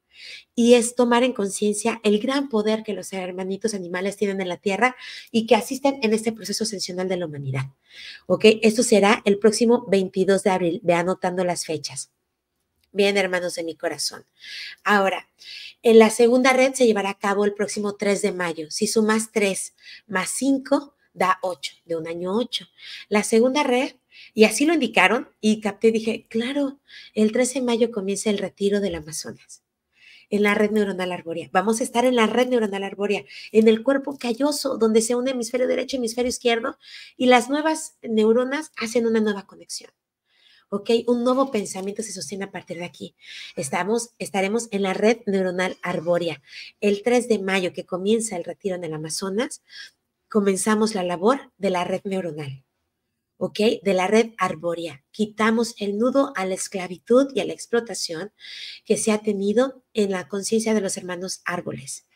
Y es tomar en conciencia el gran poder que los hermanitos animales tienen en la Tierra y que asisten en este proceso ascensional de la humanidad. ¿Ok? Esto será el próximo 22 de abril. Ve anotando las fechas. Bien, hermanos de mi corazón. Ahora, en la segunda red se llevará a cabo el próximo 3 de mayo. Si sumas 3 más 5, da 8, de un año 8. La segunda red, y así lo indicaron, y capté, dije, claro, el 13 de mayo comienza el retiro del Amazonas en la red neuronal arbórea. Vamos a estar en la red neuronal arbórea, en el cuerpo calloso, donde se une hemisferio derecho y hemisferio izquierdo, y las nuevas neuronas hacen una nueva conexión. ¿ok? Un nuevo pensamiento se sostiene a partir de aquí. Estamos, estaremos en la red neuronal arbórea. El 3 de mayo, que comienza el retiro en el Amazonas, comenzamos la labor de la red neuronal. ¿ok? De la red arbórea. Quitamos el nudo a la esclavitud y a la explotación que se ha tenido en la conciencia de los hermanos árboles.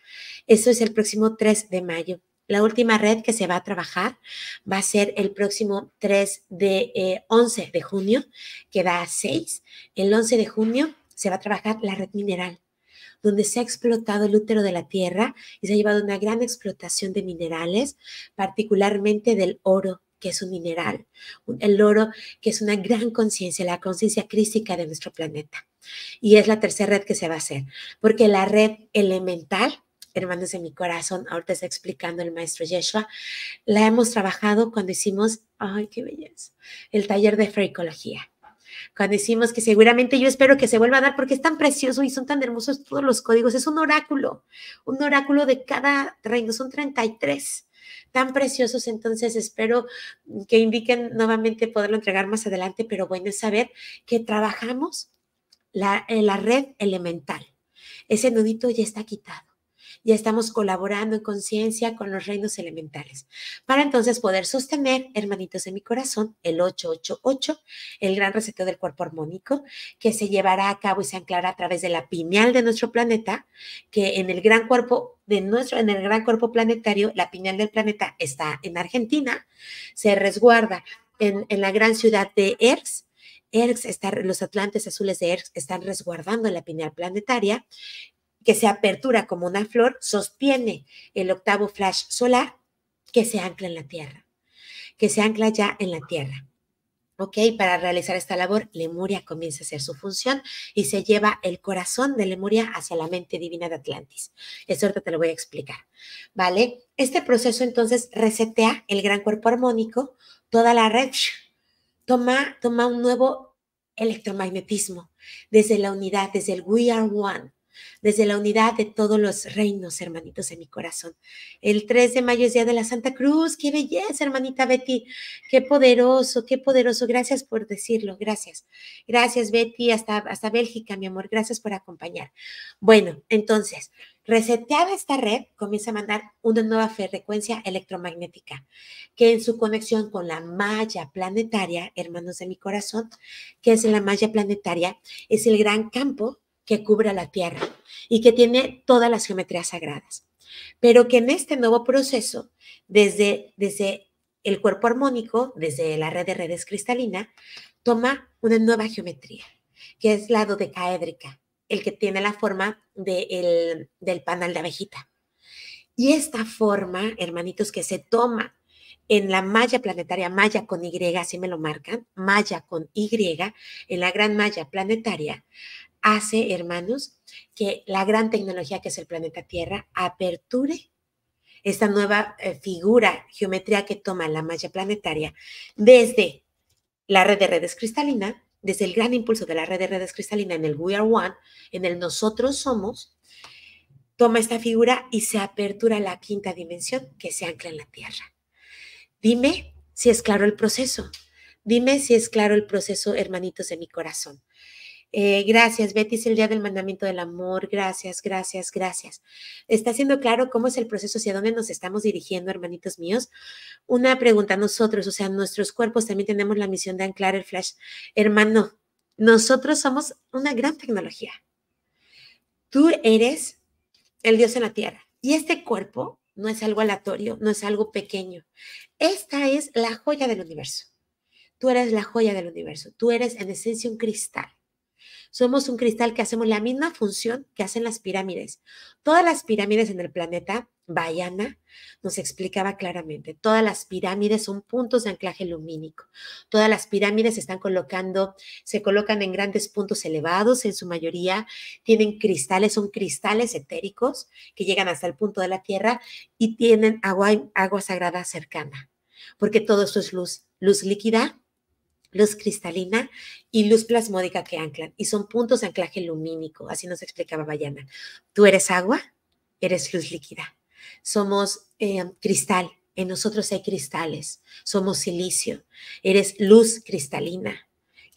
Eso es el próximo 3 de mayo. La última red que se va a trabajar va a ser el próximo 3 de 11 eh, de junio, que da a 6. El 11 de junio se va a trabajar la red mineral donde se ha explotado el útero de la tierra y se ha llevado una gran explotación de minerales, particularmente del oro, que es un mineral, el oro que es una gran conciencia, la conciencia crítica de nuestro planeta. Y es la tercera red que se va a hacer, porque la red elemental Hermanos de mi Corazón, ahorita está explicando el maestro Yeshua, la hemos trabajado cuando hicimos, ay, qué belleza, el taller de freicología. Cuando hicimos que seguramente yo espero que se vuelva a dar porque es tan precioso y son tan hermosos todos los códigos. Es un oráculo, un oráculo de cada reino, son 33 tan preciosos. Entonces espero que indiquen nuevamente poderlo entregar más adelante, pero bueno, es saber que trabajamos la, la red elemental. Ese nudito ya está quitado ya estamos colaborando en conciencia con los reinos elementales, para entonces poder sostener, hermanitos de mi corazón, el 888, el gran receto del cuerpo armónico, que se llevará a cabo y se anclará a través de la pineal de nuestro planeta, que en el gran cuerpo de nuestro, en el gran cuerpo planetario, la pineal del planeta está en Argentina, se resguarda en, la gran ciudad de Erz, Erx está, los atlantes azules de Erx están resguardando la pineal planetaria que se apertura como una flor, sostiene el octavo flash solar que se ancla en la Tierra, que se ancla ya en la Tierra. ¿ok? Para realizar esta labor, Lemuria comienza a hacer su función y se lleva el corazón de Lemuria hacia la mente divina de Atlantis. Eso ahorita te lo voy a explicar, ¿vale? Este proceso entonces resetea el gran cuerpo armónico, toda la red toma, toma un nuevo electromagnetismo desde la unidad, desde el We Are One desde la unidad de todos los reinos, hermanitos, de mi corazón. El 3 de mayo es Día de la Santa Cruz. ¡Qué belleza, hermanita Betty! ¡Qué poderoso, qué poderoso! Gracias por decirlo, gracias. Gracias, Betty, hasta, hasta Bélgica, mi amor. Gracias por acompañar. Bueno, entonces, reseteada esta red, comienza a mandar una nueva frecuencia electromagnética, que en su conexión con la malla planetaria, hermanos de mi corazón, que es la malla planetaria, es el gran campo que cubre la tierra y que tiene todas las geometrías sagradas. Pero que en este nuevo proceso, desde, desde el cuerpo armónico, desde la red de redes cristalina, toma una nueva geometría, que es la dodecaédrica, el que tiene la forma del panal de abejita. Y esta forma, hermanitos, que se toma en la malla planetaria, malla con Y, así me lo marcan, malla con Y, en la gran malla planetaria, hace, hermanos, que la gran tecnología que es el planeta Tierra aperture esta nueva eh, figura, geometría que toma la malla planetaria desde la red de redes cristalina, desde el gran impulso de la red de redes cristalina en el We Are One, en el Nosotros Somos, toma esta figura y se apertura la quinta dimensión que se ancla en la Tierra. Dime si es claro el proceso. Dime si es claro el proceso, hermanitos de mi corazón. Eh, gracias, Betty, es el día del mandamiento del amor. Gracias, gracias, gracias. ¿Está siendo claro cómo es el proceso hacia dónde nos estamos dirigiendo, hermanitos míos? Una pregunta, a nosotros, o sea, nuestros cuerpos también tenemos la misión de anclar el flash. Hermano, nosotros somos una gran tecnología. Tú eres el Dios en la tierra y este cuerpo no es algo aleatorio, no es algo pequeño. Esta es la joya del universo. Tú eres la joya del universo. Tú eres en esencia un cristal somos un cristal que hacemos la misma función que hacen las pirámides. Todas las pirámides en el planeta, Bayana nos explicaba claramente, todas las pirámides son puntos de anclaje lumínico. Todas las pirámides se están colocando, se colocan en grandes puntos elevados, en su mayoría tienen cristales, son cristales etéricos que llegan hasta el punto de la Tierra y tienen agua, agua sagrada cercana, porque todo esto es luz, luz líquida luz cristalina y luz plasmódica que anclan, y son puntos de anclaje lumínico, así nos explicaba Bayana. Tú eres agua, eres luz líquida, somos eh, cristal, en nosotros hay cristales, somos silicio, eres luz cristalina,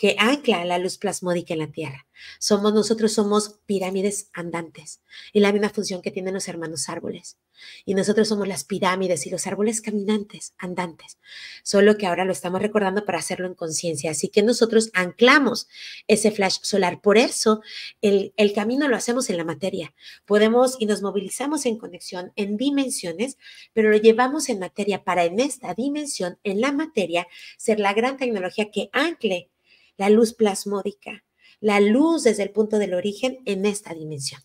que ancla la luz plasmódica en la Tierra. Somos nosotros somos pirámides andantes y la misma función que tienen los hermanos árboles. Y nosotros somos las pirámides y los árboles caminantes, andantes. Solo que ahora lo estamos recordando para hacerlo en conciencia. Así que nosotros anclamos ese flash solar. Por eso el, el camino lo hacemos en la materia. Podemos y nos movilizamos en conexión en dimensiones, pero lo llevamos en materia para en esta dimensión, en la materia, ser la gran tecnología que ancle la luz plasmódica, la luz desde el punto del origen en esta dimensión.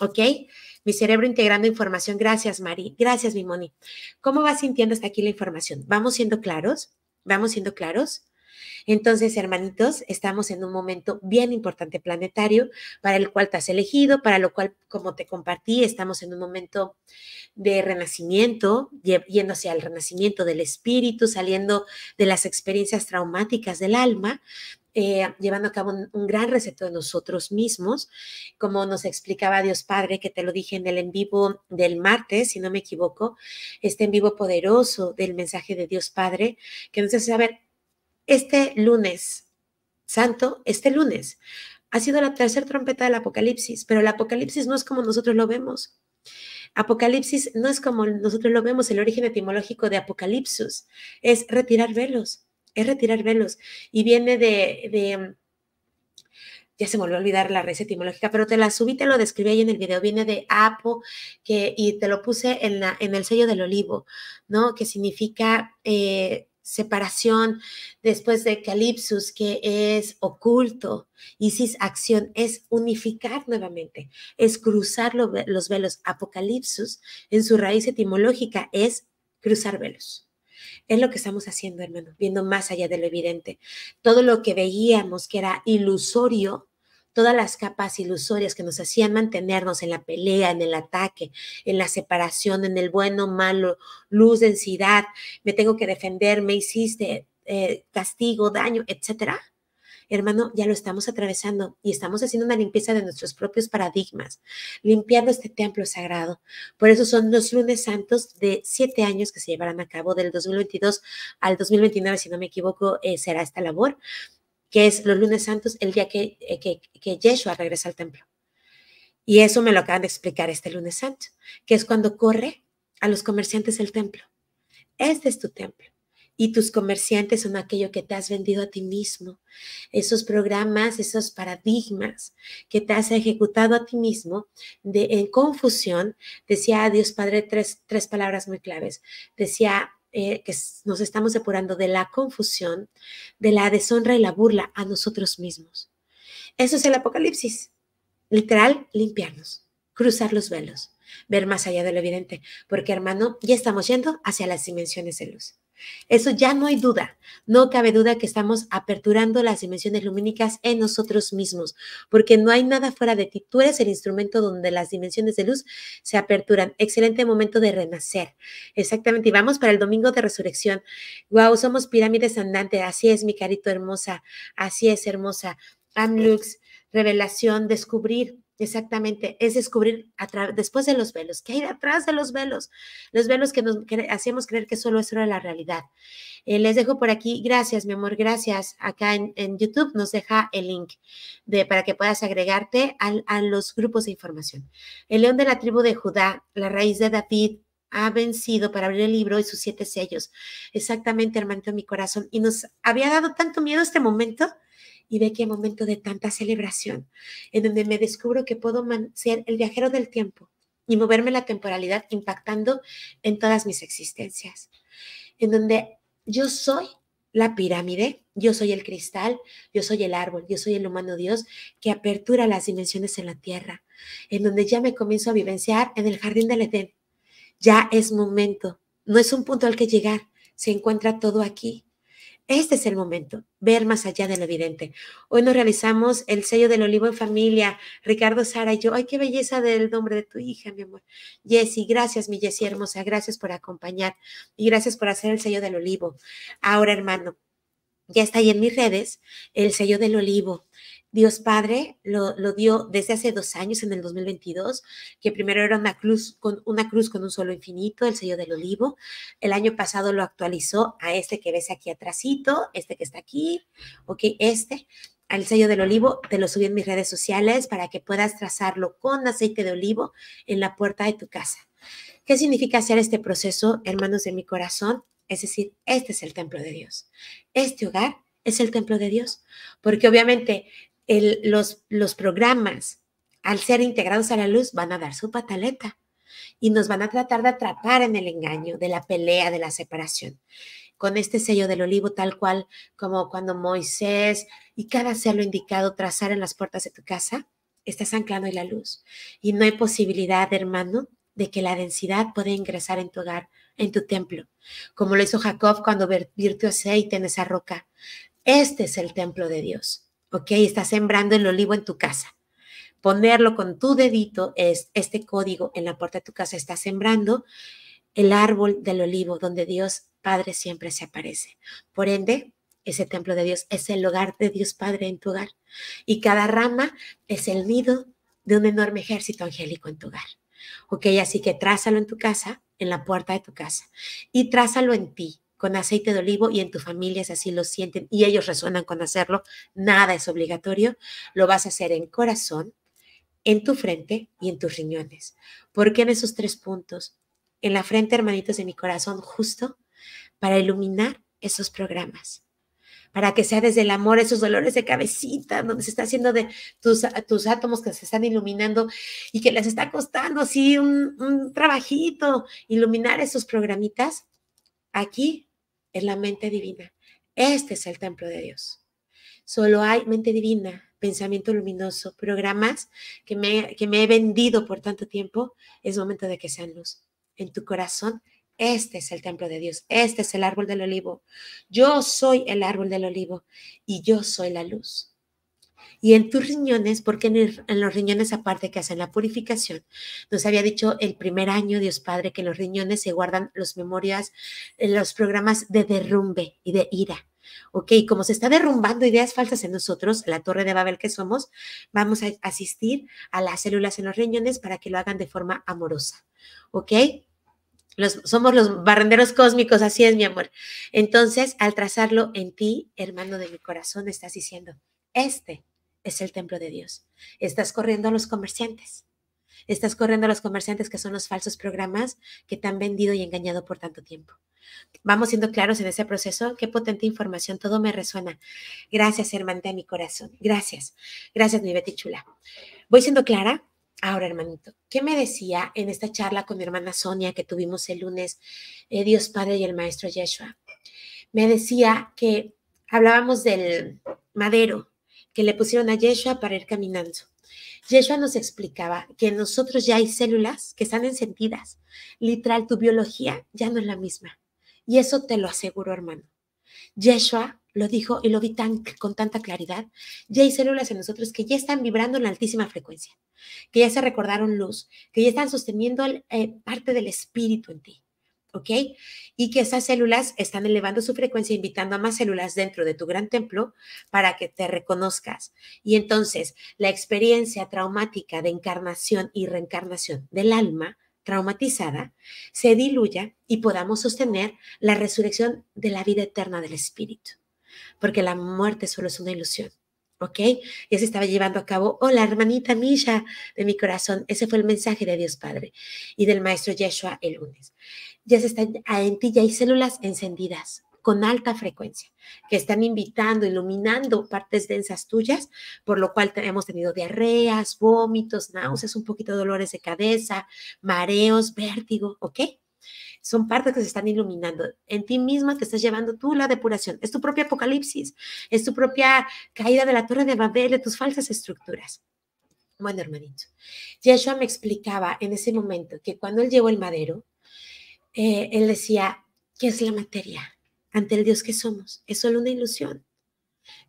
¿Ok? Mi cerebro integrando información. Gracias, Mari. Gracias, Mimoni. ¿Cómo vas sintiendo hasta aquí la información? ¿Vamos siendo claros? ¿Vamos siendo claros? Entonces, hermanitos, estamos en un momento bien importante planetario para el cual te has elegido, para lo cual, como te compartí, estamos en un momento de renacimiento, yéndose al renacimiento del espíritu, saliendo de las experiencias traumáticas del alma eh, llevando a cabo un, gran receto de nosotros mismos, como nos explicaba Dios Padre, que te lo dije en el en vivo del martes, si no me equivoco, este en vivo poderoso del mensaje de Dios Padre, que nos a saber, este lunes santo, este lunes, ha sido la tercera trompeta del Apocalipsis, pero el Apocalipsis no es como nosotros lo vemos. Apocalipsis no es como nosotros lo vemos, el origen etimológico de apocalipsis es retirar velos es retirar velos. y viene de, de ya se me volvió a olvidar la raíz etimológica, pero te la subí, te lo describí ahí en el video, viene de Apo, que, y te lo puse en, la, en el sello del olivo, ¿no? Que significa eh, separación, después de Calipsus, que es oculto, Y Isis, acción, es unificar nuevamente, es cruzar los velos. Apocalipsis, en su raíz etimológica, es cruzar velos. Es lo que estamos haciendo, hermano, viendo más allá de lo evidente. Todo lo que veíamos que era ilusorio, todas las capas ilusorias que nos hacían mantenernos en la pelea, en el ataque, en la separación, en el bueno, malo, luz, densidad, me tengo que defender, me hiciste eh, castigo, daño, etcétera hermano, ya lo estamos atravesando y estamos haciendo una limpieza de nuestros propios paradigmas, limpiando este templo sagrado. Por eso son los lunes santos de siete años que se llevarán a cabo del 2022 al 2029, si no me equivoco, eh, será esta labor, que es los lunes santos, el día eh, que, que Yeshua regresa al templo. Y eso me lo acaban de explicar este lunes santo, que es cuando corre a los comerciantes el templo. Este es tu templo y tus comerciantes son aquello que te has vendido a ti mismo, esos programas, esos paradigmas que te has ejecutado a ti mismo de, en confusión. Decía Dios Padre tres, tres palabras muy claves. Decía eh, que nos estamos depurando de la confusión, de la deshonra y la burla a nosotros mismos. Eso es el apocalipsis. Literal, limpiarnos, cruzar los velos, ver más allá de lo evidente, porque hermano, ya estamos yendo hacia las dimensiones de luz. Eso ya no hay duda. No cabe duda que estamos aperturando las dimensiones lumínicas en nosotros mismos, porque no hay nada fuera de ti. Tú eres el instrumento donde las dimensiones de luz se aperturan. Excelente momento de renacer. Exactamente. Y vamos para el domingo de resurrección. Wow, somos pirámides andantes. Así es, mi carito hermosa. Así es, hermosa. Amlux, revelación, descubrir Exactamente, es descubrir después de los velos, qué hay detrás de los velos, los velos que nos hacíamos creer que solo eso era la realidad. Eh, les dejo por aquí, gracias mi amor, gracias. Acá en, YouTube nos deja el link de, para que puedas agregarte a los grupos de información. El león de la tribu de Judá, la raíz de David, ha vencido para abrir el libro y sus siete sellos. Exactamente, hermanito, mi corazón. Y nos había dado tanto miedo este momento y ve qué momento de tanta celebración, en donde me descubro que puedo ser el viajero del tiempo y moverme la temporalidad impactando en todas mis existencias, en donde yo soy la pirámide, yo soy el cristal, yo soy el árbol, yo soy el humano Dios que apertura las dimensiones en la tierra, en donde ya me comienzo a vivenciar en el jardín del Edén. Ya es momento, no es un punto al que llegar, se encuentra todo aquí. Este es el momento, ver más allá de lo evidente. Hoy nos realizamos el sello del olivo en familia. Ricardo, Sara y yo. Ay, qué belleza del nombre de tu hija, mi amor. Jessy, gracias, mi Jessy hermosa. Gracias por acompañar y gracias por hacer el sello del olivo. Ahora, hermano, ya está ahí en mis redes el sello del olivo. Dios Padre lo, dio desde hace dos años, en el 2022, que primero era una cruz, con, una cruz con un solo infinito, el sello del olivo. El año pasado lo actualizó a este que ves aquí atrásito, este que está aquí, ok, este, al sello del olivo, te lo subí en mis redes sociales para que puedas trazarlo con aceite de olivo en la puerta de tu casa. ¿Qué significa hacer este proceso, hermanos de mi corazón? Es decir, este es el templo de Dios. Este hogar es el templo de Dios. Porque obviamente los, programas, al ser integrados a la luz, van a dar su pataleta y nos van a tratar de atrapar en el engaño, de la pelea, de la separación. Con este sello del olivo, tal cual como cuando Moisés y cada lo indicado trazar en las puertas de tu casa, estás anclado en la luz. Y no hay posibilidad, hermano, de que la densidad pueda ingresar en tu hogar, en tu templo, como lo hizo Jacob cuando virtió aceite en esa roca. Este es el templo de Dios. ¿ok? Estás sembrando el olivo en tu casa. Ponerlo con tu dedito, es este código en la puerta de tu casa, estás sembrando el árbol del olivo donde Dios Padre siempre se aparece. Por ende, ese templo de Dios es el hogar de Dios Padre en tu hogar. Y cada rama es el nido de un enorme ejército angélico en tu hogar. ¿Ok? Así que trázalo en tu casa, en la puerta de tu casa. Y trázalo en ti, con aceite de olivo y en tu familia así lo sienten y ellos resuenan con hacerlo, nada es obligatorio, lo vas a hacer en corazón, en tu frente y en tus riñones. Porque en esos tres puntos, en la frente, hermanitos de mi corazón, justo para iluminar esos programas, para que sea desde el amor esos dolores de cabecita, donde se está haciendo de tus, tus átomos que se están iluminando y que les está costando así un, un trabajito iluminar esos programitas. Aquí es la mente divina. Este es el templo de Dios. Solo hay mente divina, pensamiento luminoso, programas que me, que me he vendido por tanto tiempo. Es momento de que sean luz. En tu corazón, este es el templo de Dios. Este es el árbol del olivo. Yo soy el árbol del olivo y yo soy la luz. Y en tus riñones, porque en, los riñones aparte que hacen la purificación, nos había dicho el primer año, Dios Padre, que en los riñones se guardan los memorias, eh, los programas de derrumbe y de ira. Ok, como se está derrumbando ideas falsas en nosotros, la torre de Babel que somos, vamos a asistir a las células en los riñones para que lo hagan de forma amorosa. Ok, los, somos los barrenderos cósmicos, así es, mi amor. Entonces, al trazarlo en ti, hermano de mi corazón, estás diciendo, este es el templo de Dios. Estás corriendo a los comerciantes. Estás corriendo a los comerciantes que son los falsos programas que te han vendido y engañado por tanto tiempo. Vamos siendo claros en ese proceso. Qué potente información, todo me resuena. Gracias, hermanita de mi corazón. Gracias. Gracias, mi Betty Chula. Voy siendo clara. Ahora, hermanito, ¿qué me decía en esta charla con mi hermana Sonia que tuvimos el lunes, eh, Dios Padre y el Maestro Yeshua? Me decía que hablábamos del madero, que le pusieron a Yeshua para ir caminando. Yeshua nos explicaba que en nosotros ya hay células que están encendidas. Literal, tu biología ya no es la misma. Y eso te lo aseguro, hermano. Yeshua lo dijo y lo vi con tanta claridad. Ya hay células en nosotros que ya están vibrando en altísima frecuencia, que ya se recordaron luz, que ya están sosteniendo eh, parte del espíritu en ti. ¿ok? Y que esas células están elevando su frecuencia, invitando a más células dentro de tu gran templo para que te reconozcas. Y entonces la experiencia traumática de encarnación y reencarnación del alma traumatizada se diluya y podamos sostener la resurrección de la vida eterna del espíritu, porque la muerte solo es una ilusión. ¿Ok? Ya se estaba llevando a cabo. Hola, hermanita Misha de mi corazón. Ese fue el mensaje de Dios Padre y del Maestro Yeshua el lunes ya se están, en ti ya hay células encendidas con alta frecuencia, que están invitando, iluminando partes densas tuyas, por lo cual hemos tenido diarreas, vómitos, náuseas, un poquito dolores de cabeza, mareos, vértigo, ¿ok? Son partes que se están iluminando. En ti misma te estás llevando tú la depuración. Es tu propia apocalipsis, es tu propia caída de la torre de Babel, de tus falsas estructuras. Bueno, hermanito, Yeshua me explicaba en ese momento que cuando él llevó el madero, eh, él decía, ¿qué es la materia ante el Dios que somos? Es solo una ilusión.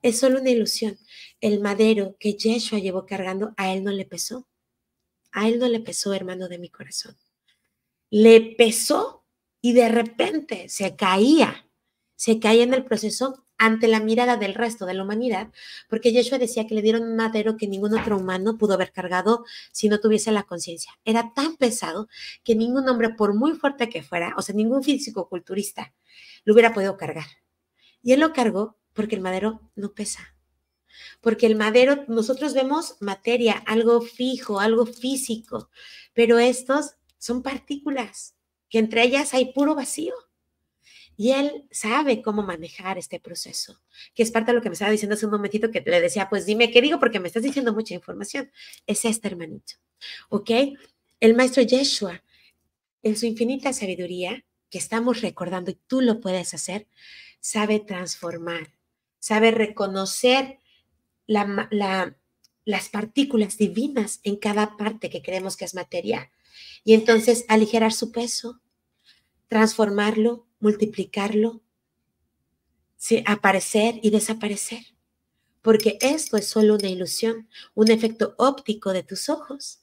Es solo una ilusión. El madero que Yeshua llevó cargando, a él no le pesó. A él no le pesó, hermano de mi corazón. Le pesó y de repente se caía. Se caía en el proceso ante la mirada del resto de la humanidad, porque Yeshua decía que le dieron un madero que ningún otro humano pudo haber cargado si no tuviese la conciencia. Era tan pesado que ningún hombre, por muy fuerte que fuera, o sea, ningún físico culturista, lo hubiera podido cargar. Y él lo cargó porque el madero no pesa. Porque el madero, nosotros vemos materia, algo fijo, algo físico, pero estos son partículas, que entre ellas hay puro vacío. Y él sabe cómo manejar este proceso, que es parte de lo que me estaba diciendo hace un momentito que le decía, pues dime qué digo porque me estás diciendo mucha información. Es este hermanito, ¿ok? El maestro Yeshua, en su infinita sabiduría, que estamos recordando y tú lo puedes hacer, sabe transformar, sabe reconocer las partículas divinas en cada parte que creemos que es materia y entonces aligerar su peso, transformarlo multiplicarlo, si aparecer y desaparecer. Porque esto es solo una ilusión, un efecto óptico de tus ojos,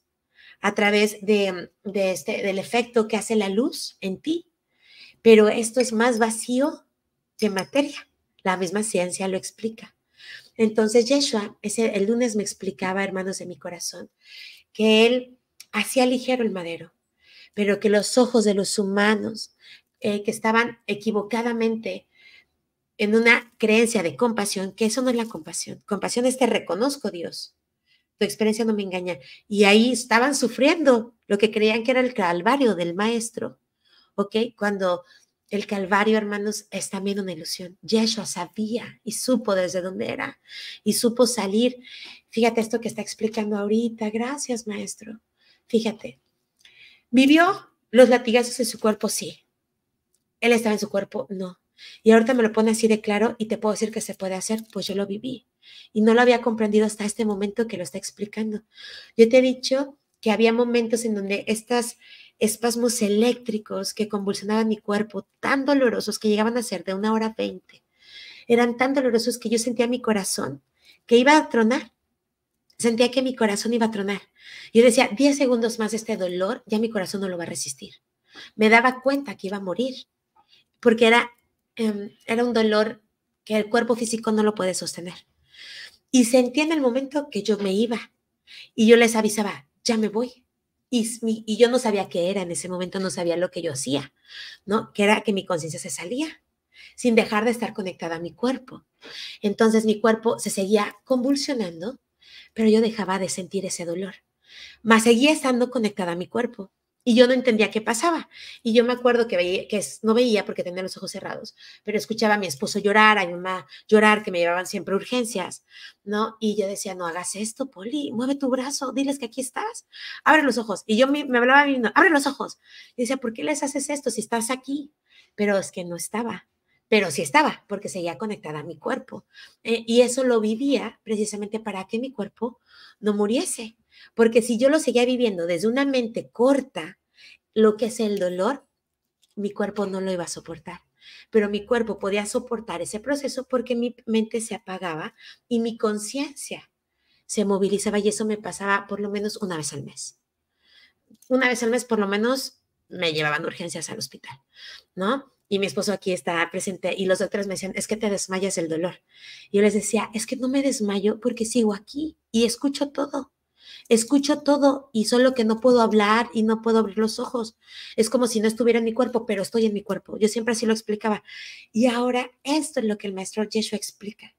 a través de, este, del efecto que hace la luz en ti. Pero esto es más vacío que materia. La misma ciencia lo explica. Entonces Yeshua, ese, el lunes me explicaba, hermanos de mi corazón, que él hacía ligero el madero, pero que los ojos de los humanos eh, que estaban equivocadamente en una creencia de compasión, que eso no es la compasión. Compasión es te reconozco, Dios. Tu experiencia no me engaña. Y ahí estaban sufriendo lo que creían que era el calvario del maestro. ¿Ok? Cuando el calvario, hermanos, es también una ilusión. Yeshua sabía y supo desde dónde era y supo salir. Fíjate esto que está explicando ahorita. Gracias, maestro. Fíjate. ¿Vivió los latigazos en su cuerpo? Sí él estaba en su cuerpo, no. Y ahorita me lo pone así de claro y te puedo decir que se puede hacer, pues yo lo viví. Y no lo había comprendido hasta este momento que lo está explicando. Yo te he dicho que había momentos en donde estos espasmos eléctricos que convulsionaban mi cuerpo, tan dolorosos que llegaban a ser de una hora veinte, eran tan dolorosos que yo sentía mi corazón que iba a tronar. Sentía que mi corazón iba a tronar. Yo decía, 10 segundos más de este dolor, ya mi corazón no lo va a resistir. Me daba cuenta que iba a morir porque era, em, era un dolor que el cuerpo físico no lo puede sostener. Y sentía en el momento que yo me iba y yo les avisaba, ya me voy. Y, y yo no sabía qué era en ese momento, no sabía lo que yo hacía, ¿no? Que era que mi conciencia se salía sin dejar de estar conectada a mi cuerpo. Entonces mi cuerpo se seguía convulsionando, pero yo dejaba de sentir ese dolor. Más seguía estando conectada a mi cuerpo. Y yo no entendía qué pasaba. Y yo me acuerdo que, veía, que no veía porque tenía los ojos cerrados, pero escuchaba a mi esposo llorar, a mi mamá llorar, que me llevaban siempre urgencias, ¿no? Y yo decía, no hagas esto, Poli, mueve tu brazo, diles que aquí estás, abre los ojos. Y yo me, me hablaba, abre los ojos. Y decía, ¿por qué les haces esto si estás aquí? Pero es que no estaba pero sí estaba, porque seguía conectada a mi cuerpo. Eh, y eso lo vivía precisamente para que mi cuerpo no muriese. Porque si yo lo seguía viviendo desde una mente corta, lo que es el dolor, mi cuerpo no lo iba a soportar. Pero mi cuerpo podía soportar ese proceso porque mi mente se apagaba y mi conciencia se movilizaba y eso me pasaba por lo menos una vez al mes. Una vez al mes por lo menos me llevaban urgencias al hospital, ¿no? Y mi esposo aquí está presente y los doctores me decían, es que te desmayas el dolor. yo les decía, es que no me desmayo porque sigo aquí y escucho todo. Escucho todo y solo que no puedo hablar y no puedo abrir los ojos. Es como si no estuviera en mi cuerpo, pero estoy en mi cuerpo. Yo siempre así lo explicaba. Y ahora esto es lo que el maestro Yeshua explica.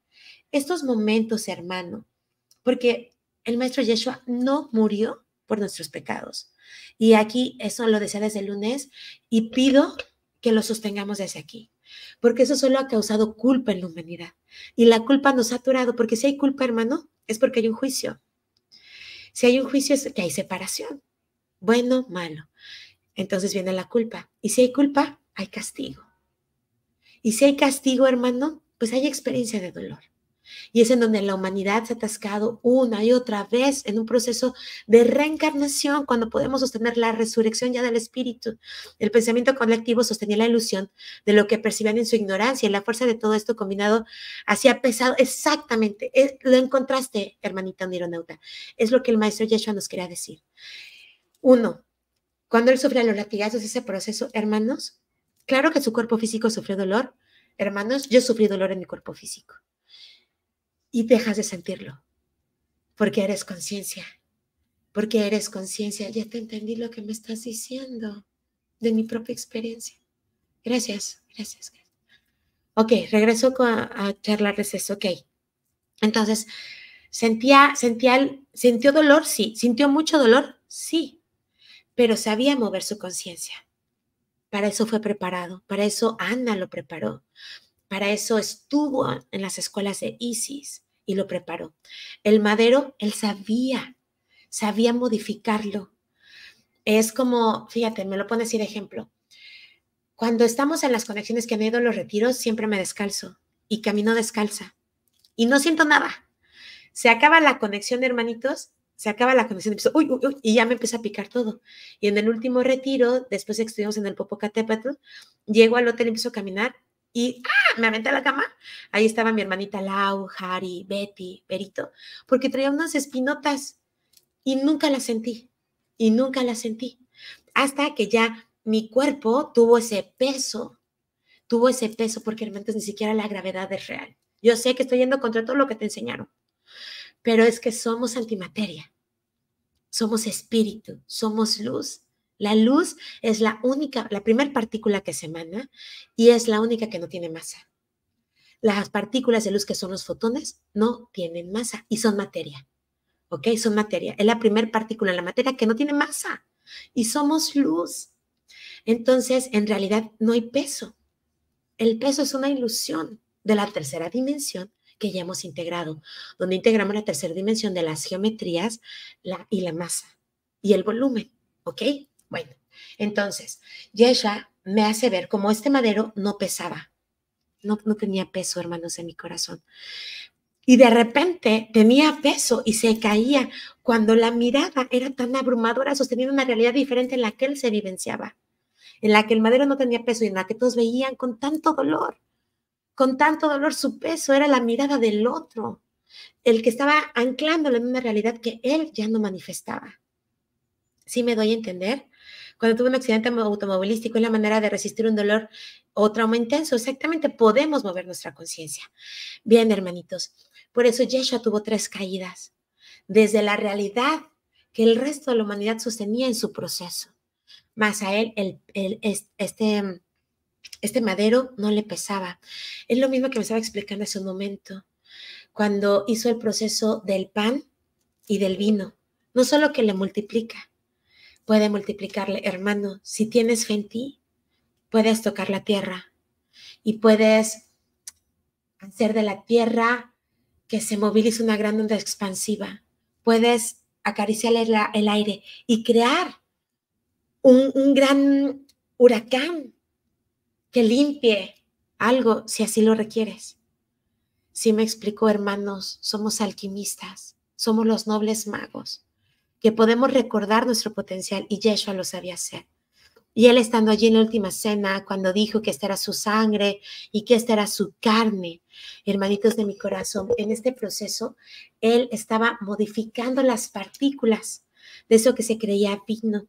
Estos momentos, hermano, porque el maestro Yeshua no murió por nuestros pecados. Y aquí, eso lo decía desde el lunes, y pido que lo sostengamos desde aquí, porque eso solo ha causado culpa en la humanidad. Y la culpa nos ha aturado, porque si hay culpa, hermano, es porque hay un juicio. Si hay un juicio es que hay separación, bueno, malo. Entonces viene la culpa. Y si hay culpa, hay castigo. Y si hay castigo, hermano, pues hay experiencia de dolor. Y es en donde la humanidad se ha atascado una y otra vez en un proceso de reencarnación, cuando podemos sostener la resurrección ya del espíritu. El pensamiento colectivo sostenía la ilusión de lo que percibían en su ignorancia y la fuerza de todo esto combinado hacía pesado. Exactamente, eh, lo encontraste, hermanita Nironauta Es lo que el maestro Yeshua nos quería decir. Uno, cuando él sufría los latigazos, ese proceso, hermanos, claro que su cuerpo físico sufrió dolor. Hermanos, yo sufrí dolor en mi cuerpo físico y dejas de sentirlo, porque eres conciencia, porque eres conciencia. Ya te entendí lo que me estás diciendo de mi propia experiencia. Gracias, gracias. Ok, regreso a, a de eso. Ok, entonces, sentía, sentía, sintió dolor, sí, sintió mucho dolor, sí, pero sabía mover su conciencia. Para eso fue preparado, para eso Ana lo preparó. Para eso estuvo en las escuelas de ISIS y lo preparó. El madero, él sabía, sabía modificarlo. Es como, fíjate, me lo pone así de ejemplo. Cuando estamos en las conexiones que han ido los retiros, siempre me descalzo y camino descalza y no siento nada. Se acaba la conexión, hermanitos, se acaba la conexión, uy, uy, uy, y ya me empieza a picar todo. Y en el último retiro, después estuvimos en el Popocatépetl, llego al hotel, y empiezo a caminar y ah, me aventé a la cama. Ahí estaba mi hermanita Lau, Harry Betty, Perito, porque traía unas espinotas y nunca las sentí. Y nunca las sentí. Hasta que ya mi cuerpo tuvo ese peso, tuvo ese peso porque realmente ni siquiera la gravedad es real. Yo sé que estoy yendo contra todo lo que te enseñaron, pero es que somos antimateria, somos espíritu, somos luz la luz es la única, la primera partícula que se emana y es la única que no tiene masa. Las partículas de luz que son los fotones no tienen masa y son materia. ¿Ok? Son materia. Es la primera partícula en la materia que no tiene masa y somos luz. Entonces, en realidad no hay peso. El peso es una ilusión de la tercera dimensión que ya hemos integrado, donde integramos la tercera dimensión de las geometrías y la masa y el volumen. ¿Ok? Bueno, entonces, Yesha me hace ver cómo este madero no pesaba. No, no tenía peso, hermanos, en mi corazón. Y de repente tenía peso y se caía cuando la mirada era tan abrumadora, sosteniendo una realidad diferente en la que él se vivenciaba, en la que el madero no tenía peso y en la que todos veían con tanto dolor, con tanto dolor su peso era la mirada del otro, el que estaba anclándolo en una realidad que él ya no manifestaba. ¿Sí me doy a entender? Cuando tuve un accidente automovilístico es la manera de resistir un dolor o trauma intenso. Exactamente, podemos mover nuestra conciencia. Bien, hermanitos, por eso Yeshua tuvo tres caídas. Desde la realidad que el resto de la humanidad sostenía en su proceso. Más a él, este, este madero no le pesaba. Es lo mismo que me estaba explicando hace un momento, cuando hizo el proceso del pan y del vino. No solo que le multiplica, puede multiplicarle. Hermano, si tienes fe en ti, puedes tocar la tierra y puedes hacer de la tierra que se movilice una gran onda expansiva. Puedes acariciar el, aire y crear un, gran huracán que limpie algo si así lo requieres. Si me explico, hermanos, somos alquimistas, somos los nobles magos que podemos recordar nuestro potencial y Yeshua lo sabía hacer. Y él estando allí en la última cena, cuando dijo que esta era su sangre y que esta era su carne, hermanitos de mi corazón, en este proceso, él estaba modificando las partículas de eso que se creía vino.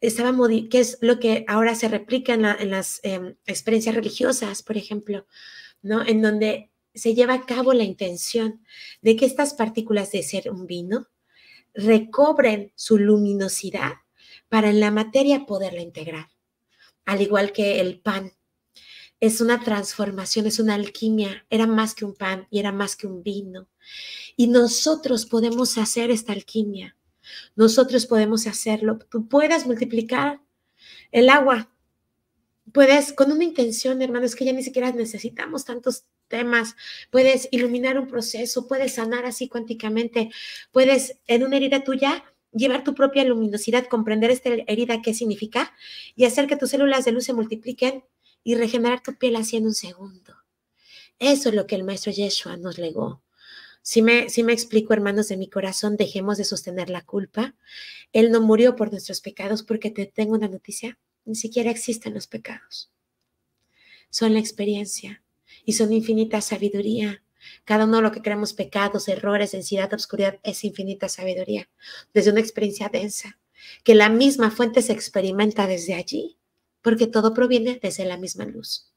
Estaba que es lo que ahora se replica en, las em, experiencias religiosas, por ejemplo, ¿no? En donde se lleva a cabo la intención de que estas partículas de ser un vino recobren su luminosidad para en la materia poderla integrar, al igual que el pan. Es una transformación, es una alquimia, era más que un pan y era más que un vino. Y nosotros podemos hacer esta alquimia, nosotros podemos hacerlo. Tú puedes multiplicar el agua, puedes, con una intención, hermanos, que ya ni siquiera necesitamos tantos temas, puedes iluminar un proceso, puedes sanar así cuánticamente, puedes en una herida tuya llevar tu propia luminosidad, comprender esta herida, qué significa, y hacer que tus células de luz se multipliquen y regenerar tu piel así en un segundo. Eso es lo que el maestro Yeshua nos legó. Si me, si me explico, hermanos de mi corazón, dejemos de sostener la culpa. Él no murió por nuestros pecados porque te tengo una noticia. Ni siquiera existen los pecados. Son la experiencia y son infinita sabiduría. Cada uno de lo que creemos pecados, errores, densidad, obscuridad, es infinita sabiduría, desde una experiencia densa, que la misma fuente se experimenta desde allí, porque todo proviene desde la misma luz.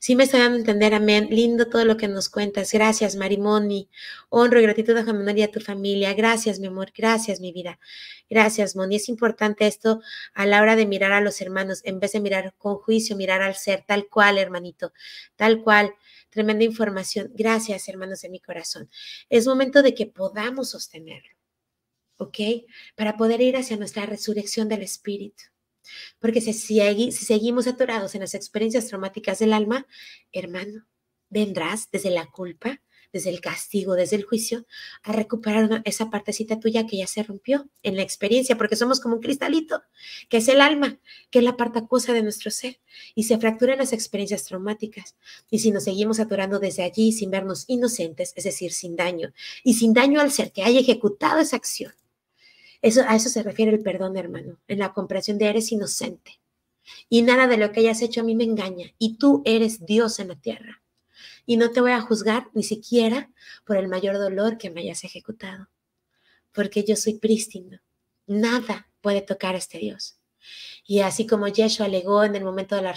Sí me está dando a entender, amén. Lindo todo lo que nos cuentas. Gracias, Marimoni. Honro y gratitud a Juan Manuel y a tu familia. Gracias, mi amor. Gracias, mi vida. Gracias, Moni. Es importante esto a la hora de mirar a los hermanos, en vez de mirar con juicio, mirar al ser, tal cual, hermanito, tal cual. Tremenda información. Gracias, hermanos de mi corazón. Es momento de que podamos sostenerlo, ¿ok? Para poder ir hacia nuestra resurrección del Espíritu. Porque si, seguimos atorados en las experiencias traumáticas del alma, hermano, vendrás desde la culpa, desde el castigo, desde el juicio, a recuperar esa partecita tuya que ya se rompió en la experiencia, porque somos como un cristalito, que es el alma, que es la parte acuosa de nuestro ser, y se fracturan las experiencias traumáticas. Y si nos seguimos atorando desde allí sin vernos inocentes, es decir, sin daño, y sin daño al ser que haya ejecutado esa acción, a eso se refiere el perdón, hermano, en la comprensión de eres inocente. Y nada de lo que hayas hecho a mí me engaña. Y tú eres Dios en la tierra. Y no te voy a juzgar ni siquiera por el mayor dolor que me hayas ejecutado. Porque yo soy prístino. Nada puede tocar a este Dios. Y así como Yeshua alegó en el momento de,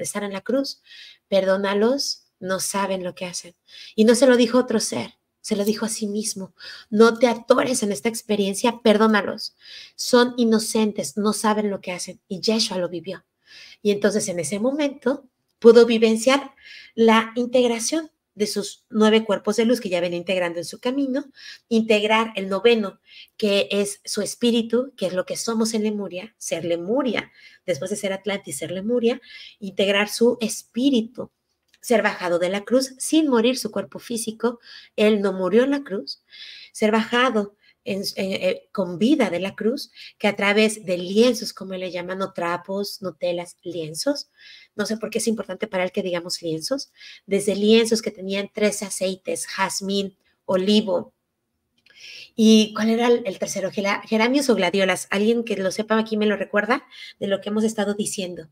estar en la cruz, perdónalos, no saben lo que hacen. Y no se lo dijo otro ser, se lo dijo a sí mismo. No te atores en esta experiencia, perdónalos. Son inocentes, no saben lo que hacen. Y Yeshua lo vivió. Y entonces en ese momento pudo vivenciar la integración de sus nueve cuerpos de luz que ya ven integrando en su camino, integrar el noveno, que es su espíritu, que es lo que somos en Lemuria, ser Lemuria, después de ser Atlantis, ser Lemuria, integrar su espíritu, ser bajado de la cruz sin morir su cuerpo físico. Él no murió en la cruz. Ser bajado eh, eh, con vida de la cruz, que a través de lienzos, como le llaman, no trapos, no telas, lienzos. No sé por qué es importante para él que digamos lienzos. Desde lienzos que tenían tres aceites, jazmín, olivo, ¿Y cuál era el, tercero? Geramios o gladiolas. Alguien que lo sepa aquí me lo recuerda de lo que hemos estado diciendo.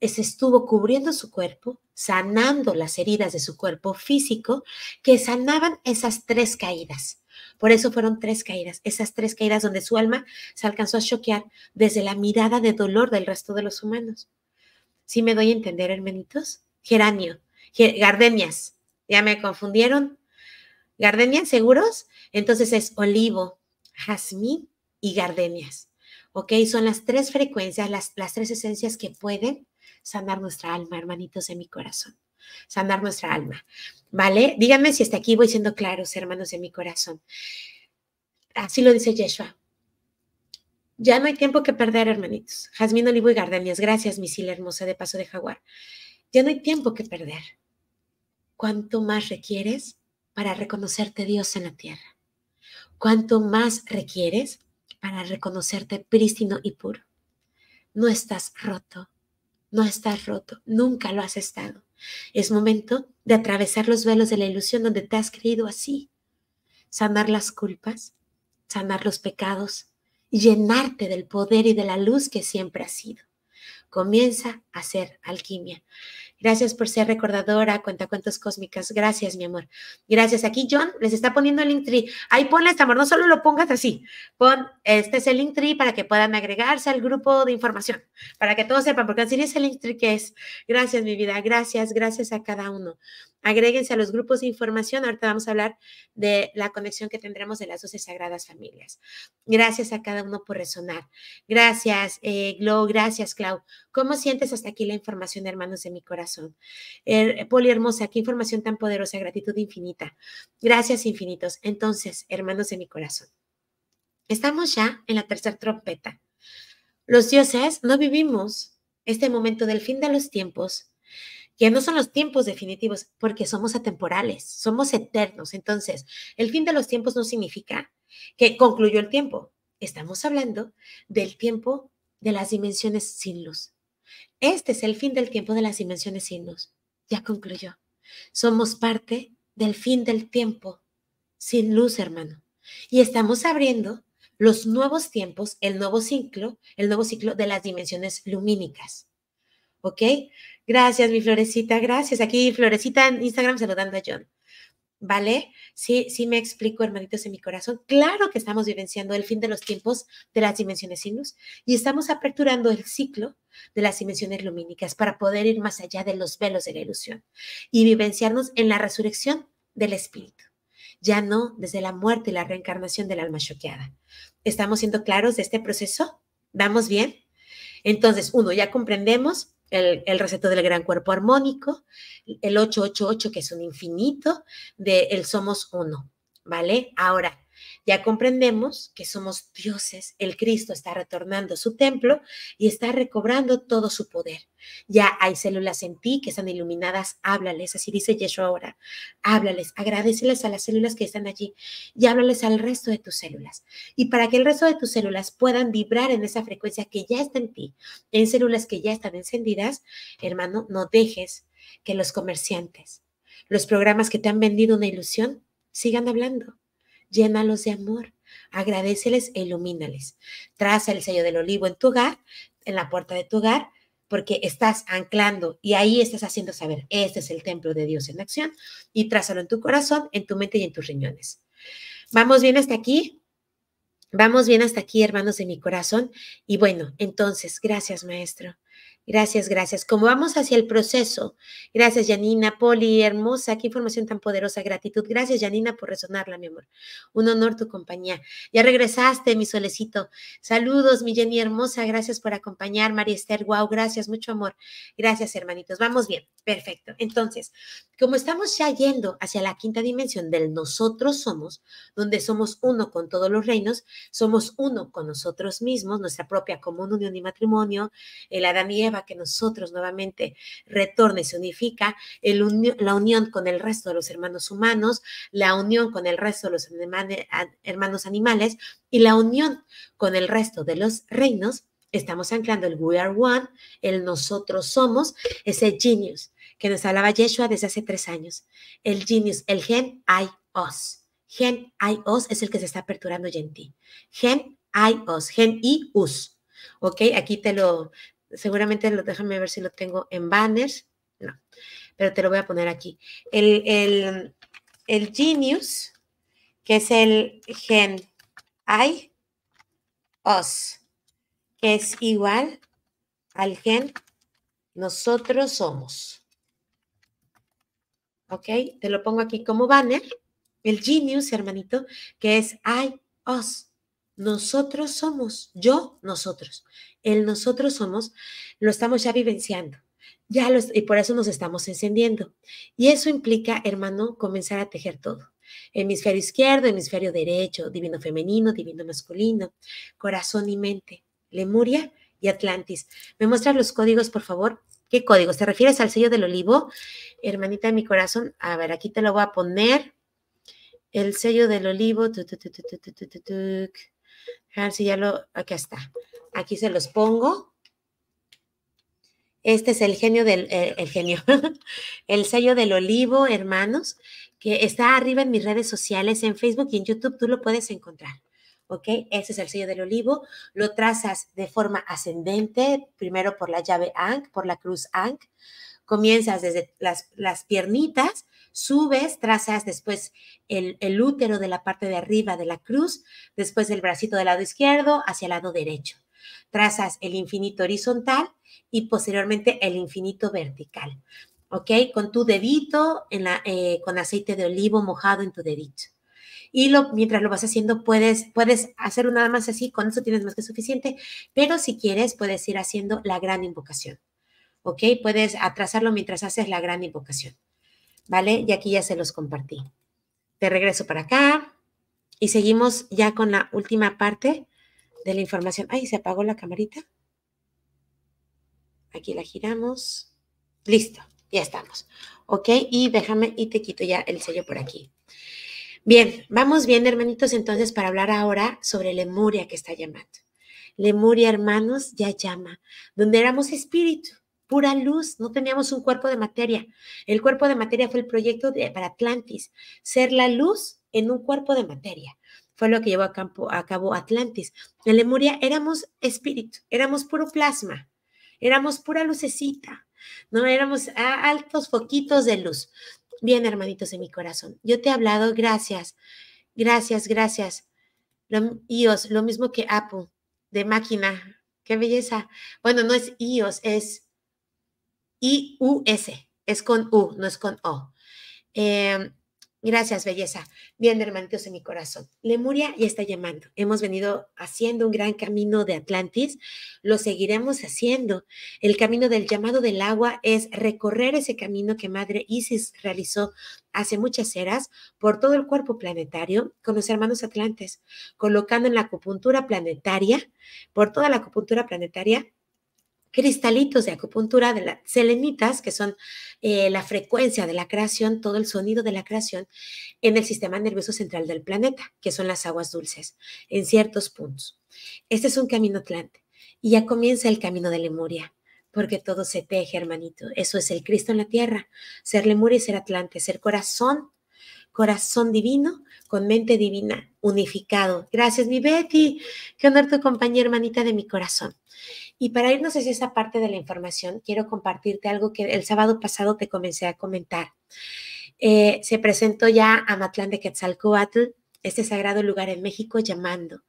Se estuvo cubriendo su cuerpo, sanando las heridas de su cuerpo físico, que sanaban esas tres caídas. Por eso fueron tres caídas, esas tres caídas donde su alma se alcanzó a choquear desde la mirada de dolor del resto de los humanos. ¿Sí me doy a entender, hermanitos? Geranio, gardenias, ya me confundieron. Gardenias, seguros. Entonces es olivo, jazmín y gardenias. ¿Ok? Son las tres frecuencias, las, las tres esencias que pueden sanar nuestra alma, hermanitos de mi corazón. Sanar nuestra alma. ¿Vale? Díganme si hasta aquí voy siendo claros, hermanos de mi corazón. Así lo dice Yeshua. Ya no hay tiempo que perder, hermanitos. Jazmín, olivo y gardenias. Gracias, misil hermosa de paso de jaguar. Ya no hay tiempo que perder. ¿Cuánto más requieres para reconocerte Dios en la tierra? ¿Cuánto más requieres para reconocerte prístino y puro? No estás roto, no estás roto, nunca lo has estado. Es momento de atravesar los velos de la ilusión donde te has creído así, sanar las culpas, sanar los pecados llenarte del poder y de la luz que siempre has sido. Comienza a hacer alquimia. Gracias por ser recordadora, cuentacuentos cósmicas. Gracias, mi amor. Gracias. Aquí John les está poniendo el link tree. Ahí ponle, este amor, no solo lo pongas así. Pon, este es el link tree para que puedan agregarse al grupo de información, para que todos sepan, porque así es el link tree que es. Gracias, mi vida. Gracias, gracias a cada uno. Agréguense a los grupos de información. Ahorita vamos a hablar de la conexión que tendremos de las 12 Sagradas Familias. Gracias a cada uno por resonar. Gracias, eh, Glo. Gracias, Clau. ¿Cómo sientes hasta aquí la información, hermanos de mi corazón? Eh, Poli Hermosa, qué información tan poderosa. Gratitud infinita. Gracias infinitos. Entonces, hermanos de mi corazón, estamos ya en la tercera trompeta. Los dioses no vivimos este momento del fin de los tiempos que no son los tiempos definitivos, porque somos atemporales, somos eternos. Entonces, el fin de los tiempos no significa que concluyó el tiempo. Estamos hablando del tiempo de las dimensiones sin luz. Este es el fin del tiempo de las dimensiones sin luz. Ya concluyó. Somos parte del fin del tiempo sin luz, hermano. Y estamos abriendo los nuevos tiempos, el nuevo ciclo, el nuevo ciclo de las dimensiones lumínicas. ¿Ok? Gracias, mi florecita, gracias. Aquí, florecita en Instagram saludando a John. ¿Vale? Sí, sí me explico, hermanitos en mi corazón. Claro que estamos vivenciando el fin de los tiempos de las dimensiones luz y estamos aperturando el ciclo de las dimensiones lumínicas para poder ir más allá de los velos de la ilusión y vivenciarnos en la resurrección del espíritu ya no desde la muerte y la reencarnación del alma choqueada. ¿Estamos siendo claros de este proceso? ¿Vamos bien? Entonces, uno, ya comprendemos el, receto del gran cuerpo armónico, el 888, que es un infinito, de el somos uno, ¿vale? Ahora, ya comprendemos que somos dioses, el Cristo está retornando su templo y está recobrando todo su poder. Ya hay células en ti que están iluminadas, háblales, así dice Yeshua ahora, háblales, agradeceles a las células que están allí y háblales al resto de tus células. Y para que el resto de tus células puedan vibrar en esa frecuencia que ya está en ti, en células que ya están encendidas, hermano, no dejes que los comerciantes, los programas que te han vendido una ilusión, sigan hablando llénalos de amor, agradeceles e ilumínales. Traza el sello del olivo en tu hogar, en la puerta de tu hogar, porque estás anclando y ahí estás haciendo saber, este es el templo de Dios en acción, y trázalo en tu corazón, en tu mente y en tus riñones. ¿Vamos bien hasta aquí? Vamos bien hasta aquí, hermanos de mi corazón. Y bueno, entonces, gracias, maestro. Gracias, gracias. Como vamos hacia el proceso. Gracias, Janina, Poli, hermosa. Qué información tan poderosa. Gratitud. Gracias, Janina, por resonarla, mi amor. Un honor tu compañía. Ya regresaste, mi solecito. Saludos, mi Jenny hermosa. Gracias por acompañar, María Esther. Wow, gracias, mucho amor. Gracias, hermanitos. Vamos bien. Perfecto. Entonces, como estamos ya yendo hacia la quinta dimensión del nosotros somos, donde somos uno con todos los reinos, somos uno con nosotros mismos, nuestra propia común unión y matrimonio, el Adam que nosotros nuevamente retorne se unifica la unión con el resto de los hermanos humanos, la unión con el resto de los hermanos animales y la unión con el resto de los reinos. Estamos anclando el We Are One, el nosotros somos, ese genius que nos hablaba Yeshua desde hace tres años. El genius, el gen, I os. Gen I os es el que se está aperturando hoy en ti. Gen I os, gen I us. Ok, aquí te lo, seguramente lo, déjame ver si lo tengo en banners, no, pero te lo voy a poner aquí. El, el Genius, que es el Gen I, Os, que es igual al Gen Nosotros Somos. ¿Ok? Te lo pongo aquí como banner. El Genius, hermanito, que es I, Os nosotros somos, yo, nosotros. El nosotros somos lo estamos ya vivenciando. Ya y por eso nos estamos encendiendo. Y eso implica, hermano, comenzar a tejer todo. Hemisferio izquierdo, hemisferio derecho, divino femenino, divino masculino, corazón y mente, Lemuria y Atlantis. ¿Me muestras los códigos, por favor? ¿Qué códigos? ¿Te refieres al sello del olivo? Hermanita de mi corazón, a ver, aquí te lo voy a poner. El sello del olivo. A si ya lo, aquí está. Aquí se los pongo. Este es el genio del, eh, el, genio, [LAUGHS] el sello del olivo, hermanos, que está arriba en mis redes sociales, en Facebook y en YouTube, tú lo puedes encontrar. ¿ok? Ese es el sello del olivo. Lo trazas de forma ascendente, primero por la llave ANC, por la cruz ANC, Comienzas desde las, las piernitas subes, trazas después el, útero de la parte de arriba de la cruz, después el bracito del lado izquierdo hacia el lado derecho. Trazas el infinito horizontal y posteriormente el infinito vertical. ¿Ok? Con tu dedito, en la, eh, con aceite de olivo mojado en tu dedito y mientras lo vas haciendo puedes, puedes hacer nada más así, con eso tienes más que suficiente, pero si quieres puedes ir haciendo la gran invocación, ¿ok? Puedes atrasarlo mientras haces la gran invocación. ¿vale? Y aquí ya se los compartí. Te regreso para acá y seguimos ya con la última parte de la información. Ay, se apagó la camarita. Aquí la giramos. Listo, ya estamos. ¿Ok? Y déjame y te quito ya el sello por aquí. Bien, vamos bien, hermanitos, entonces para hablar ahora sobre Lemuria que está llamando. Lemuria, hermanos, ya llama, donde éramos espíritu, pura luz, no teníamos un cuerpo de materia. El cuerpo de materia fue el proyecto de, para Atlantis, ser la luz en un cuerpo de materia. Fue lo que llevó a, campo, cabo Atlantis. En Lemuria éramos espíritu, éramos puro plasma, éramos pura lucecita, no éramos altos foquitos de luz. Bien, hermanitos de mi corazón, yo te he hablado, gracias, gracias, gracias. iOS, lo mismo que APU, de máquina, qué belleza. Bueno, no es iOS, es I-U-S. Es con U, no es con O. Em, gracias, belleza. Bien, hermanitos en mi corazón. Lemuria ya está llamando. Hemos venido haciendo un gran camino de Atlantis. Lo seguiremos haciendo. El camino del llamado del agua es recorrer ese camino que Madre Isis realizó hace muchas eras por todo el cuerpo planetario con los hermanos atlantes, colocando en la acupuntura planetaria, por toda la acupuntura planetaria, cristalitos de acupuntura, de las selenitas, que son eh, la frecuencia de la creación, todo el sonido de la creación, en el sistema nervioso central del planeta, que son las aguas dulces, en ciertos puntos. Este es un camino atlante y ya comienza el camino de Lemuria, porque todo se teje, hermanito. Eso es el Cristo en la tierra, ser Lemuria y ser Atlante, ser corazón corazón divino con mente divina, unificado. Gracias, mi Betty. Qué honor tu compañía, hermanita de mi corazón. Y para irnos hacia esa parte de la información, quiero compartirte algo que el sábado pasado te comencé a comentar. Eh, se presentó ya a Matlán de Quetzalcoatl, este sagrado lugar en México llamando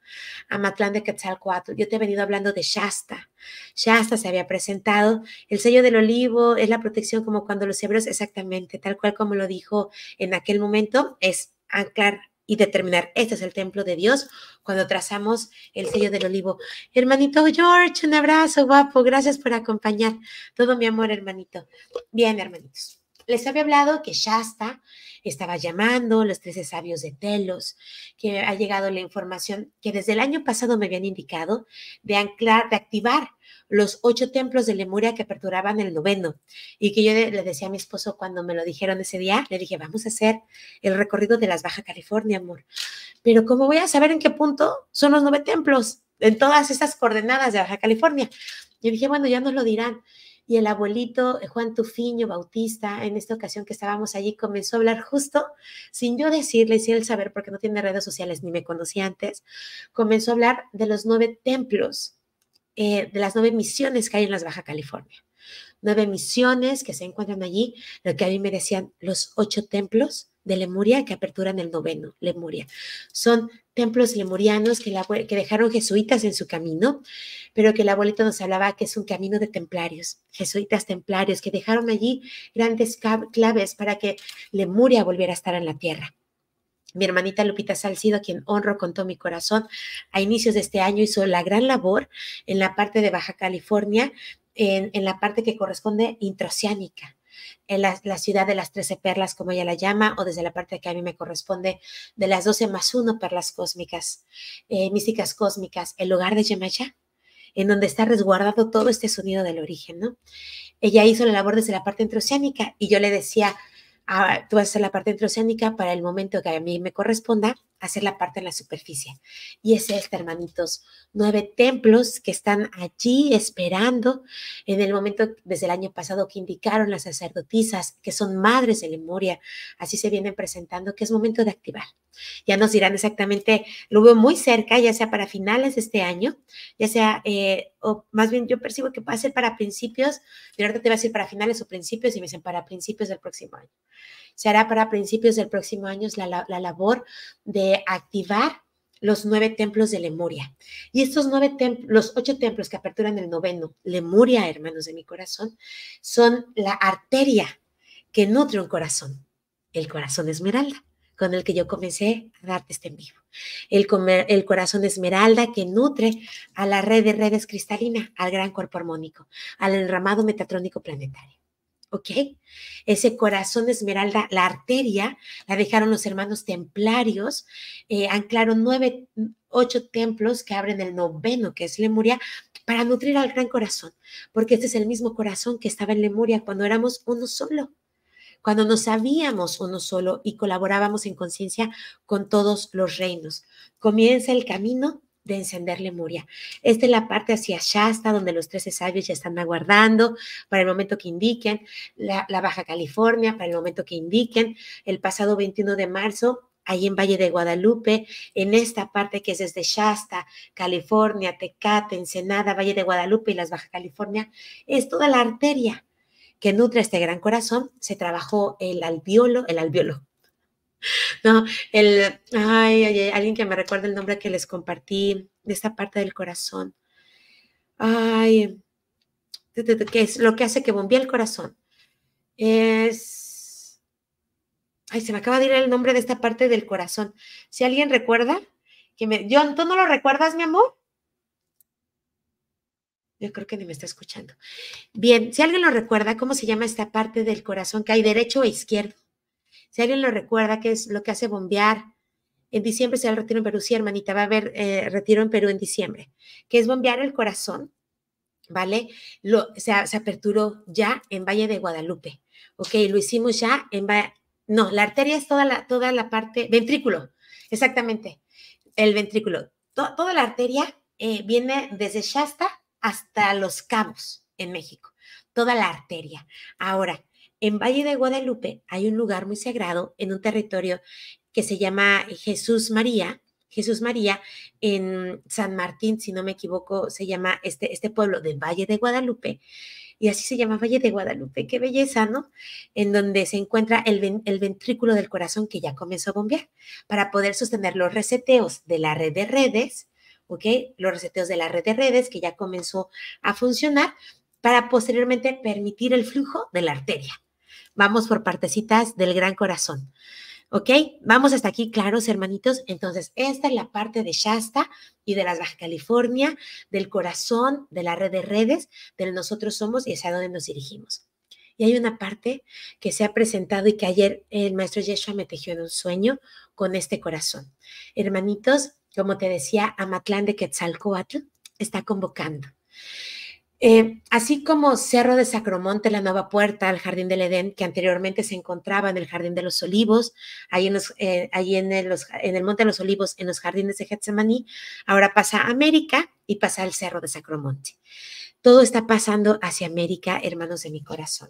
a Matlán de Quetzalcoatl. Yo te he venido hablando de Shasta. Shasta se había presentado. El sello del olivo es la protección como cuando los hebreos, exactamente, tal cual como lo dijo en aquel momento, es anclar y determinar, este es el templo de Dios cuando trazamos el sello del olivo. Hermanito George, un abrazo guapo, gracias por acompañar. Todo mi amor, hermanito. Bien, hermanitos les había hablado que Shasta estaba llamando, los 13 sabios de Telos, que ha llegado la información que desde el año pasado me habían indicado de anclar, de activar los ocho templos de Lemuria que aperturaban el noveno. Y que yo le decía a mi esposo cuando me lo dijeron ese día, le dije, vamos a hacer el recorrido de las Baja California, amor. Pero ¿cómo voy a saber en qué punto son los nueve templos? En todas esas coordenadas de Baja California. Yo dije, bueno, ya nos lo dirán y el abuelito eh, Juan Tufiño Bautista, en esta ocasión que estábamos allí, comenzó a hablar justo sin yo decirle, sin él saber, porque no tiene redes sociales ni me conocía antes, comenzó a hablar de los nueve templos, eh, de las nueve misiones que hay en las Baja California. Nueve misiones que se encuentran allí, lo que a mí me decían los ocho templos, de Lemuria que apertura en el noveno, Lemuria. Son templos lemurianos que, dejaron jesuitas en su camino, pero que el abuelito nos hablaba que es un camino de templarios, jesuitas templarios, que dejaron allí grandes claves para que Lemuria volviera a estar en la tierra. Mi hermanita Lupita Salcido, a quien honro con todo mi corazón, a inicios de este año hizo la gran labor en la parte de Baja California, en, en la parte que corresponde introceánica, en la, ciudad de las 13 perlas, como ella la llama, o desde la parte que a mí me corresponde, de las 12 más 1 perlas cósmicas, eh, místicas cósmicas, el lugar de Yemayá, en donde está resguardado todo este sonido del origen, ¿no? Ella hizo la labor desde la parte entroceánica y yo le decía, ah, tú vas a la parte entroceánica para el momento que a mí me corresponda, hacer la parte en la superficie. Y es esta, hermanitos, nueve templos que están allí esperando en el momento desde el año pasado que indicaron las sacerdotisas, que son madres de memoria. así se vienen presentando, que es momento de activar. Ya nos dirán exactamente, lo veo muy cerca, ya sea para finales de este año, ya sea, eh, o más bien yo percibo que va a ser para principios, de ahorita te va a decir para finales o principios, y me dicen para principios del próximo año. Se hará para principios del próximo año la, la labor de activar los nueve templos de Lemuria. Y estos nueve templos, los ocho templos que aperturan el noveno, Lemuria, hermanos de mi corazón, son la arteria que nutre un corazón, el corazón esmeralda con el que yo comencé a darte este en vivo. El, el corazón esmeralda que nutre a la red de redes cristalina, al gran cuerpo armónico, al enramado metatrónico planetario. ¿ok? Ese corazón esmeralda, la arteria, la dejaron los hermanos templarios, eh, anclaron nueve, ocho templos que abren el noveno, que es Lemuria, para nutrir al gran corazón, porque este es el mismo corazón que estaba en Lemuria cuando éramos uno solo, cuando nos sabíamos uno solo y colaborábamos en conciencia con todos los reinos. Comienza el camino de encenderle muria, Esta es la parte hacia Shasta, donde los 13 sabios ya están aguardando para el momento que indiquen, la, Baja California para el momento que indiquen, el pasado 21 de marzo ahí en Valle de Guadalupe, en esta parte que es desde Shasta, California, Tecate, Ensenada, Valle de Guadalupe y las Baja California, es toda la arteria que nutre este gran corazón. Se trabajó el albiolo, el [LAUGHS] No, el, ay, alguien que me recuerde el nombre que les compartí de esta parte del corazón. Ay, ¿qué es lo que hace que bombea el corazón? Es, ay, se me acaba de ir el nombre de esta parte del corazón. Si alguien recuerda, que me, John, ¿tú no lo recuerdas, mi amor? Yo creo que ni me está escuchando. Bien, si alguien lo recuerda, ¿cómo se llama esta parte del corazón que hay derecho e izquierdo? Si alguien lo recuerda, que es lo que hace bombear? En diciembre se el retiro en Perú. Sí, hermanita, va a haber eh, retiro en Perú en diciembre, que es bombear el corazón, ¿vale? Lo, se, se aperturó ya en Valle de Guadalupe, ¿ok? Lo hicimos ya en... Valle... No, la arteria es toda la, toda la parte, ventrículo, exactamente, el ventrículo. toda la arteria eh, viene desde Shasta hasta Los Cabos, en México, toda la arteria. Ahora, en Valle de Guadalupe hay un lugar muy sagrado en un territorio que se llama Jesús María. Jesús María en San Martín, si no me equivoco, se llama este, este pueblo de Valle de Guadalupe y así se llama Valle de Guadalupe. Qué belleza, ¿no? En donde se encuentra el, el, ventrículo del corazón que ya comenzó a bombear para poder sostener los reseteos de la red de redes, ¿ok? Los reseteos de la red de redes que ya comenzó a funcionar para posteriormente permitir el flujo de la arteria. Vamos por partecitas del gran corazón. ¿Ok? Vamos hasta aquí, claros hermanitos. Entonces, esta es la parte de Shasta y de las Baja California, del corazón, de la red de redes, del nosotros somos y es a donde nos dirigimos. Y hay una parte que se ha presentado y que ayer el maestro Yeshua me tejió en un sueño con este corazón. Hermanitos, como te decía, Amatlán de Quetzalcoatl está convocando. Eh, así como Cerro de Sacromonte, la nueva puerta al Jardín del Edén, que anteriormente se encontraba en el Jardín de los Olivos, ahí en, eh, el, en el Monte de los Olivos, en los jardines de Getsemaní, ahora pasa a América y pasa al Cerro de Sacromonte. Todo está pasando hacia América, hermanos de mi corazón.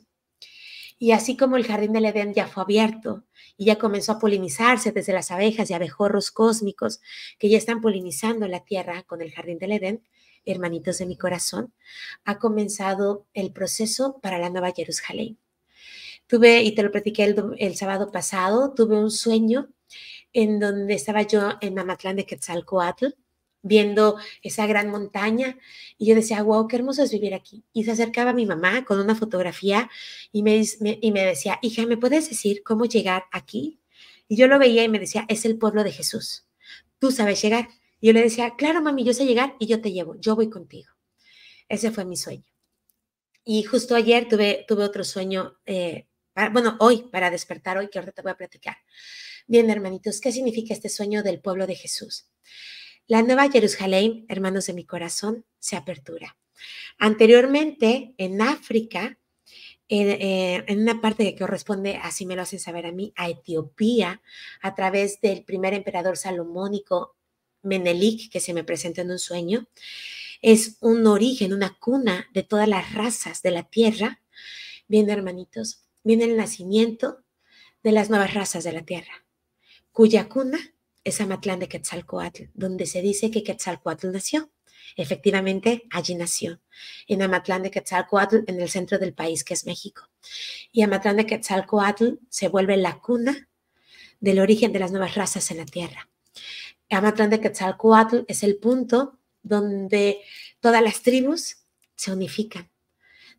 Y así como el jardín del Edén ya fue abierto y ya comenzó a polinizarse desde las abejas y abejorros cósmicos que ya están polinizando la tierra con el jardín del Edén, hermanitos de mi corazón, ha comenzado el proceso para la Nueva Jerusalén. Tuve, y te lo platiqué el, sábado pasado, tuve un sueño en donde estaba yo en Mamatlán de Quetzalcoatl, viendo esa gran montaña y yo decía, wow, qué hermoso es vivir aquí. Y se acercaba mi mamá con una fotografía y y me decía, hija, ¿me puedes decir cómo llegar aquí? Y yo lo veía y me decía, es el pueblo de Jesús. Tú sabes llegar. Y yo le decía, claro, mami, yo sé llegar y yo te llevo, yo voy contigo. Ese fue mi sueño. Y justo ayer tuve, tuve otro sueño, eh, bueno, hoy, para despertar hoy, que ahorita te voy a platicar. Bien, hermanitos, ¿qué significa este sueño del pueblo de Jesús? La nueva Jerusalén, hermanos de mi corazón, se apertura. Anteriormente, en África, en, eh, en, una parte que corresponde, así me lo hacen saber a mí, a Etiopía, a través del primer emperador salomónico Menelik, que se me presenta en un sueño, es un origen, una cuna de todas las razas de la tierra. Viene, hermanitos, viene el nacimiento de las nuevas razas de la tierra, cuya cuna es Amatlán de Quetzalcoatl, donde se dice que Quetzalcoatl nació. Efectivamente, allí nació, en Amatlán de Quetzalcoatl, en el centro del país que es México. Y Amatlán de Quetzalcoatl se vuelve la cuna del origen de las nuevas razas en la tierra. Amatlán de Quetzalcoatl es el punto donde todas las tribus se unifican,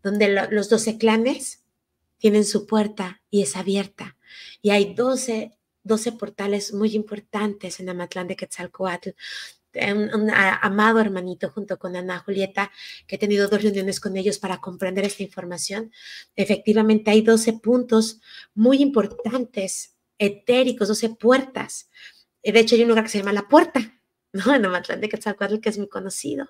donde los 12 clanes tienen su puerta y es abierta. Y hay 12, 12 portales muy importantes en Amatlán de Quetzalcoatl. Un, amado hermanito junto con Ana Julieta, que he tenido dos reuniones con ellos para comprender esta información. Efectivamente, hay 12 puntos muy importantes, etéricos, 12 puertas eh, de hecho, hay un lugar que se llama La Puerta, [LAUGHS] ¿no? En Amatlán de Quetzalcoatl, que es muy conocido.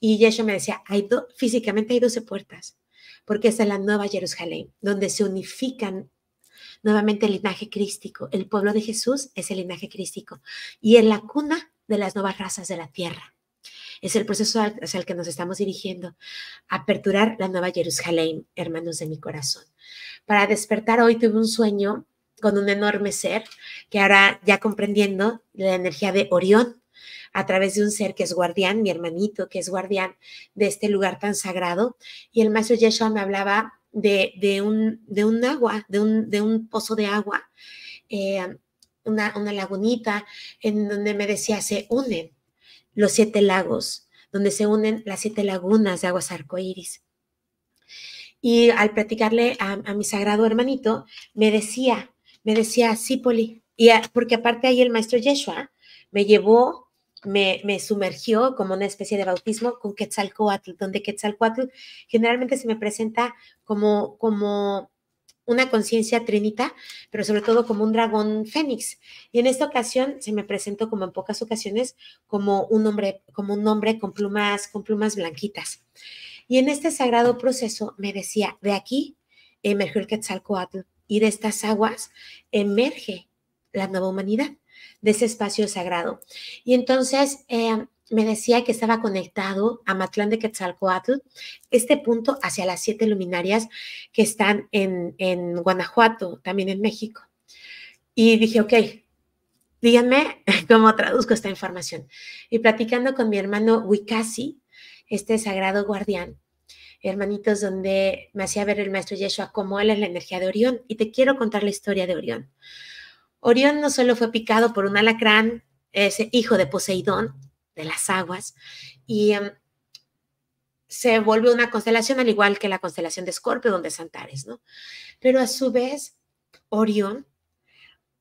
Y Yeshua me decía, hay físicamente hay 12 puertas, porque es es la Nueva Jerusalén, donde se unifican nuevamente el linaje crístico. El pueblo de Jesús es el linaje crístico y es la cuna de las nuevas razas de la tierra. Es el proceso hacia el que nos estamos dirigiendo, aperturar la Nueva Jerusalén, hermanos de mi corazón. Para despertar hoy tuve un sueño con un enorme ser, que ahora ya comprendiendo la energía de Orión, a través de un ser que es guardián, mi hermanito, que es guardián de este lugar tan sagrado. Y el maestro Yeshua me hablaba de, un, de un agua, de un, pozo de agua, eh, una, lagunita, en donde me decía, se unen los siete lagos, donde se unen las siete lagunas de aguas arcoíris. Y al platicarle a, mi sagrado hermanito, me decía, me decía, sí, Poli. Y porque aparte ahí el maestro Yeshua me llevó, me, me, sumergió como una especie de bautismo con Quetzalcoatl, donde Quetzalcoatl generalmente se me presenta como, como una conciencia trinita, pero sobre todo como un dragón fénix. Y en esta ocasión se me presentó, como en pocas ocasiones, como un hombre, como un hombre con plumas, con plumas blanquitas. Y en este sagrado proceso me decía, de aquí emergió eh, el Quetzalcoatl, y de estas aguas emerge la nueva humanidad, de ese espacio sagrado. Y entonces eh, me decía que estaba conectado a Matlán de Quetzalcoatl, este punto hacia las siete luminarias que están en, Guanajuato, también en México. Y dije, ok, díganme [LAUGHS] cómo traduzco esta información. Y platicando con mi hermano Wicasi, este sagrado guardián, hermanitos, donde me hacía ver el maestro Yeshua cómo él es la energía de Orión. Y te quiero contar la historia de Orión. Orión no solo fue picado por un alacrán, ese hijo de Poseidón, de las aguas, y em, se volvió una constelación al igual que la constelación de Escorpio, donde Santares, ¿no? Pero a su vez, Orión,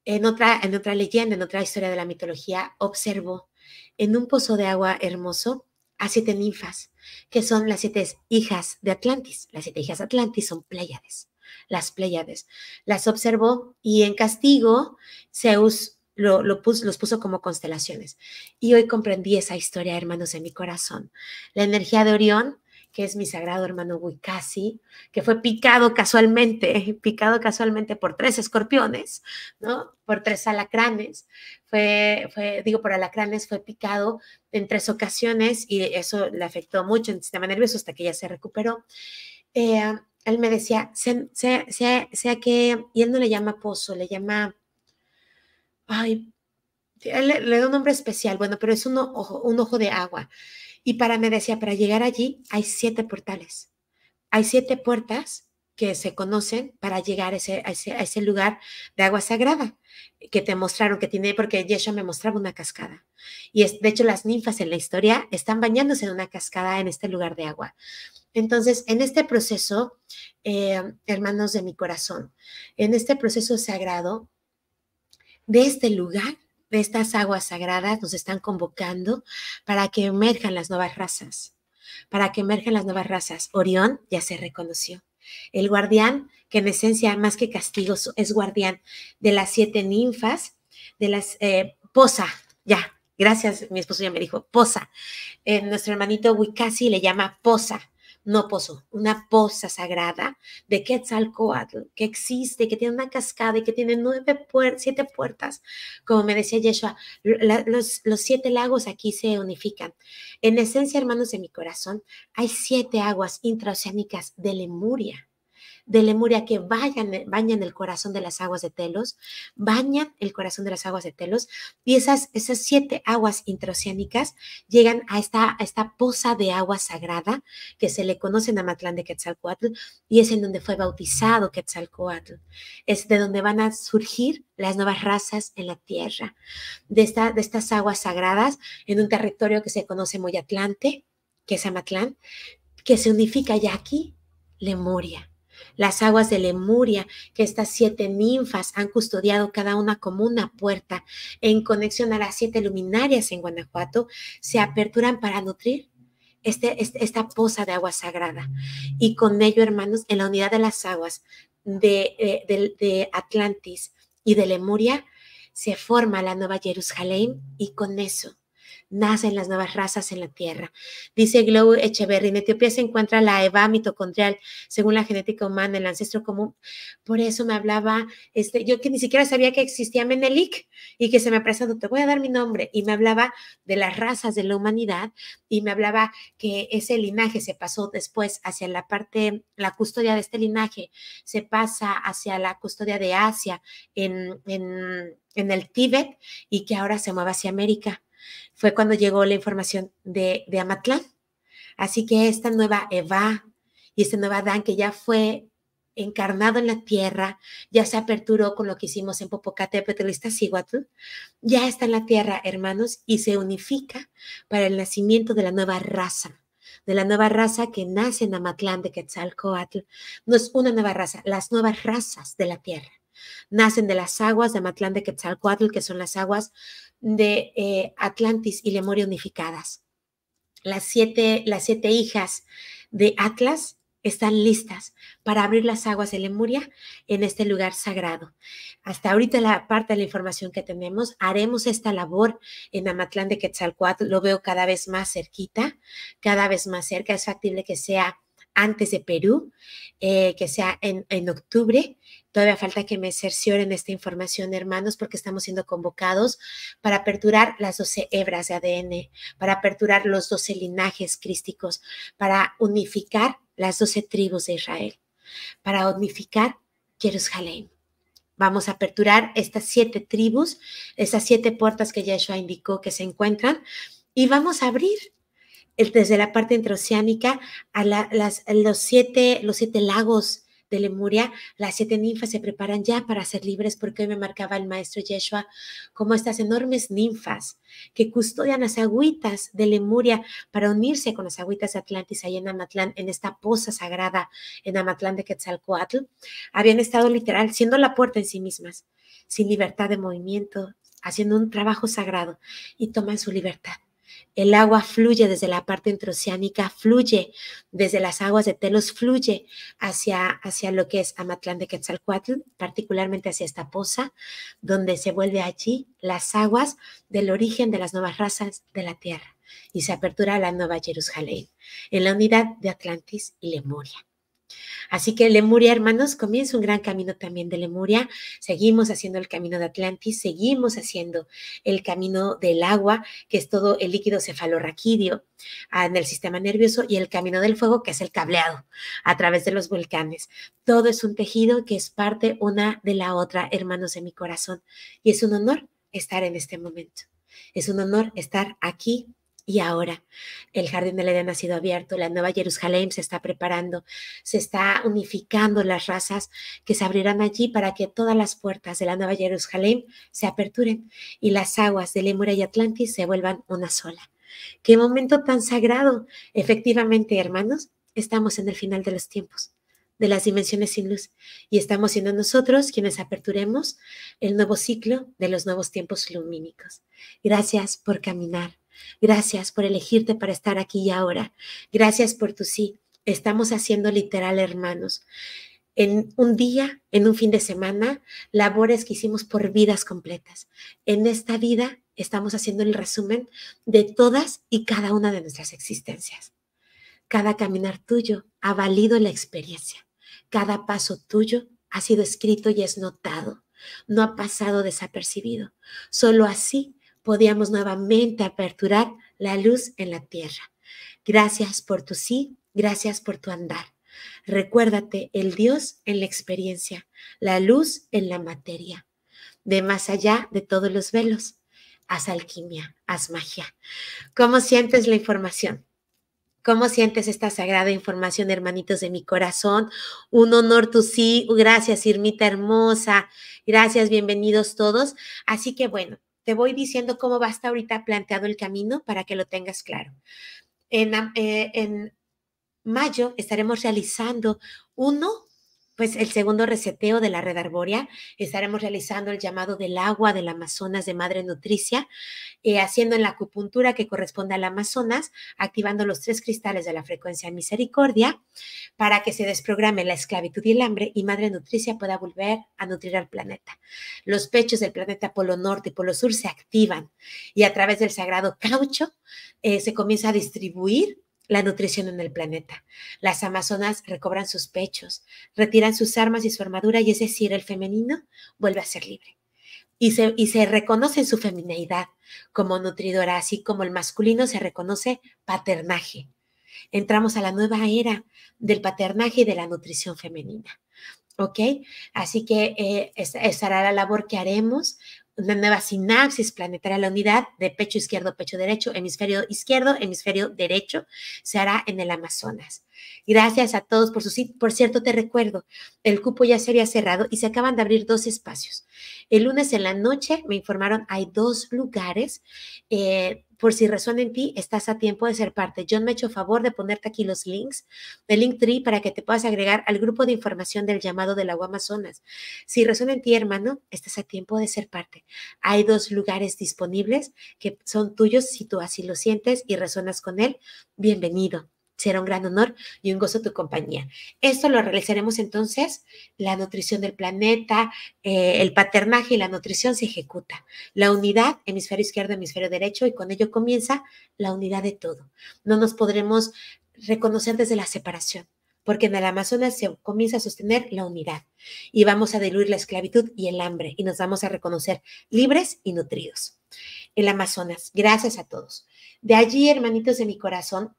en otra, en otra leyenda, en otra historia de la mitología, observó en un pozo de agua hermoso a siete ninfas, que son las siete hijas de Atlantis. Las siete hijas de Atlantis son Pléyades, las Pléyades. Las observó y en castigo Zeus lo, lo los puso como constelaciones. Y hoy comprendí esa historia, hermanos, en mi corazón. La energía de Orión que es mi sagrado hermano Wicasi, que fue picado casualmente, [LAUGHS] picado casualmente por tres escorpiones, ¿no? Por tres alacranes, fue, fue digo, por alacranes fue picado en tres ocasiones y eso le afectó mucho en el sistema nervioso hasta que ya se recuperó. Eh, él me decía, sea, que, y él no le llama pozo, le llama, ay, le, da un nombre especial, bueno, pero es un ojo de agua. Y para me decía, para llegar allí hay siete portales, hay siete puertas que se conocen para llegar a ese, a ese, lugar de agua sagrada que te mostraron que tiene, porque Yeshua me mostraba una cascada. Y es, de hecho las ninfas en la historia están bañándose en una cascada en este lugar de agua. Entonces, en este proceso, eh, hermanos de mi corazón, en este proceso sagrado, de este lugar de estas aguas sagradas nos están convocando para que emerjan las nuevas razas, para que emerjan las nuevas razas. Orión ya se reconoció. El guardián, que en esencia más que castigo es guardián de las siete ninfas, de las eh, posa, ya, gracias, mi esposo ya me dijo posa. Eh, nuestro hermanito Wicasi le llama posa no pozo, una poza sagrada de Quetzalcoatl, que existe, que tiene una cascada y que tiene nueve siete puertas. Como me decía Yeshua, los, los siete lagos aquí se unifican. En esencia, hermanos de mi corazón, hay siete aguas intraoceánicas de Lemuria de Lemuria que bañan el corazón de las aguas de Telos, bañan el corazón de las aguas de Telos y esas, esas siete aguas intraoceánicas llegan a esta, a esta poza de agua sagrada que se le conoce en Amatlán de Quetzalcoatl y es en donde fue bautizado Quetzalcoatl. Es de donde van a surgir las nuevas razas en la tierra, de, esta, de estas aguas sagradas en un territorio que se conoce muy Atlante, que es Amatlán, que se unifica ya aquí, Lemuria las aguas de Lemuria, que estas siete ninfas han custodiado cada una como una puerta, en conexión a las siete luminarias en Guanajuato, se aperturan para nutrir este, este esta poza de agua sagrada. Y con ello, hermanos, en la unidad de las aguas de eh, Atlantis y de Lemuria, se forma la Nueva Jerusalén y con eso nacen las nuevas razas en la Tierra. Dice Glow Echeverry, en Etiopía se encuentra la EVA mitocondrial, según la genética humana, el ancestro común. Por eso me hablaba, este, yo que ni siquiera sabía que existía Menelik y que se me presentó, te voy a dar mi nombre, y me hablaba de las razas de la humanidad y me hablaba que ese linaje se pasó después hacia la parte, la custodia de este linaje se pasa hacia la custodia de Asia en, en el Tíbet y que ahora se mueve hacia América fue cuando llegó la información de, de Amatlán. Así que esta nueva Eva y este nuevo Adán que ya fue encarnado en la tierra, ya se aperturó con lo que hicimos en Popocatépetl y tú ya está en la tierra, hermanos, y se unifica para el nacimiento de la nueva raza, de la nueva raza que nace en Amatlán de Quetzalcoatl. No es una nueva raza, las nuevas razas de la tierra. Nacen de las aguas de Amatlán de Quetzalcoatl, que son las aguas de eh, Atlantis y Lemuria unificadas. Las siete, las siete hijas de Atlas están listas para abrir las aguas de Lemuria en este lugar sagrado. Hasta ahorita la parte de la información que tenemos, haremos esta labor en Amatlán de Quetzalcoatl, lo veo cada vez más cerquita, cada vez más cerca, es factible que sea antes de Perú, eh, que sea en, octubre. Todavía falta que me cercioren esta información, hermanos, porque estamos siendo convocados para aperturar las 12 hebras de ADN, para aperturar los 12 linajes crísticos, para unificar las 12 tribus de Israel, para unificar Jerusalén. Vamos a aperturar estas siete tribus, estas siete puertas que Yeshua indicó que se encuentran y vamos a abrir desde la parte entreoceánica a las, los, siete, los lagos de Lemuria, las siete ninfas se preparan ya para ser libres, porque hoy me marcaba el maestro Yeshua como estas enormes ninfas que custodian las agüitas de Lemuria para unirse con las agüitas de Atlantis ahí en Amatlán, en esta poza sagrada en Amatlán de Quetzalcoatl, habían estado literal siendo la puerta en sí mismas, sin libertad de movimiento, haciendo un trabajo sagrado y toman su libertad el agua fluye desde la parte entreoceánica, fluye desde las aguas de Telos, fluye hacia, hacia lo que es Amatlán de Quetzalcoatl, particularmente hacia esta poza, donde se vuelve allí las aguas del origen de las nuevas razas de la tierra y se apertura la Nueva Jerusalén, en la unidad de Atlantis y Lemuria. Así que Lemuria, hermanos, comienza un gran camino también de Lemuria. Seguimos haciendo el camino de Atlantis, seguimos haciendo el camino del agua, que es todo el líquido cefalorraquídeo ah, en el sistema nervioso, y el camino del fuego, que es el cableado a través de los volcanes. Todo es un tejido que es parte una de la otra, hermanos de mi corazón. Y es un honor estar en este momento. Es un honor estar aquí y ahora el Jardín del Edén ha sido abierto, la Nueva Jerusalén se está preparando, se está unificando las razas que se abrirán allí para que todas las puertas de la Nueva Jerusalén se aperturen y las aguas de Lemura y Atlantis se vuelvan una sola. ¡Qué momento tan sagrado! Efectivamente, hermanos, estamos en el final de los tiempos de las dimensiones sin luz y estamos siendo nosotros quienes aperturemos el nuevo ciclo de los nuevos tiempos lumínicos. Gracias por caminar Gracias por elegirte para estar aquí y ahora. Gracias por tu sí. Estamos haciendo literal, hermanos. En un día, en un fin de semana, labores que hicimos por vidas completas. En esta vida estamos haciendo el resumen de todas y cada una de nuestras existencias. Cada caminar tuyo ha valido la experiencia. Cada paso tuyo ha sido escrito y es notado. No ha pasado desapercibido. Solo así podíamos nuevamente aperturar la luz en la tierra. Gracias por tu sí, gracias por tu andar. Recuérdate el Dios en la experiencia, la luz en la materia, de más allá de todos los velos. Haz alquimia, haz magia. ¿Cómo sientes la información? ¿Cómo sientes esta sagrada información, hermanitos de mi corazón? Un honor tu sí. Gracias, Irmita hermosa. Gracias, bienvenidos todos. Así que bueno, te voy diciendo cómo va hasta ahorita planteado el camino para que lo tengas claro. En, eh, en mayo estaremos realizando uno pues el segundo reseteo de la red arbórea. Estaremos realizando el llamado del agua del Amazonas de Madre Nutricia, eh, haciendo en la acupuntura que corresponde al Amazonas, activando los tres cristales de la frecuencia misericordia para que se desprograme la esclavitud y el hambre y Madre Nutricia pueda volver a nutrir al planeta. Los pechos del planeta Polo Norte y Polo Sur se activan y a través del sagrado caucho eh, se comienza a distribuir la nutrición en el planeta. Las amazonas recobran sus pechos, retiran sus armas y su armadura, y es decir, el femenino vuelve a ser libre. Y se, reconoce su feminidad como nutridora, así como el masculino se reconoce paternaje. Entramos a la nueva era del paternaje y de la nutrición femenina. ¿ok? Así que eh, será la labor que haremos una nueva sinapsis planetaria. La unidad de pecho izquierdo, pecho derecho, hemisferio izquierdo, hemisferio derecho se hará en el Amazonas. Gracias a todos por su sitio. Por cierto, te recuerdo, el cupo ya se había cerrado y se acaban de abrir dos espacios. El lunes en la noche me informaron, hay dos lugares. Eh, por si resuena en ti, estás a tiempo de ser parte. John me ha hecho favor de ponerte aquí los links de Linktree para que te puedas agregar al grupo de información del llamado del agua Amazonas. Si resuena en ti, hermano, estás a tiempo de ser parte. Hay dos lugares disponibles que son tuyos si tú así lo sientes y resuenas con él. Bienvenido. Será un gran honor y un gozo tu compañía. Esto lo realizaremos entonces. La nutrición del planeta, eh, el paternaje y la nutrición se ejecuta. La unidad, hemisferio izquierdo, hemisferio derecho, y con ello comienza la unidad de todo. No nos podremos reconocer desde la separación, porque en el Amazonas se comienza a sostener la unidad y vamos a diluir la esclavitud y el hambre y nos vamos a reconocer libres y nutridos. El Amazonas, gracias a todos. De allí, hermanitos de mi corazón,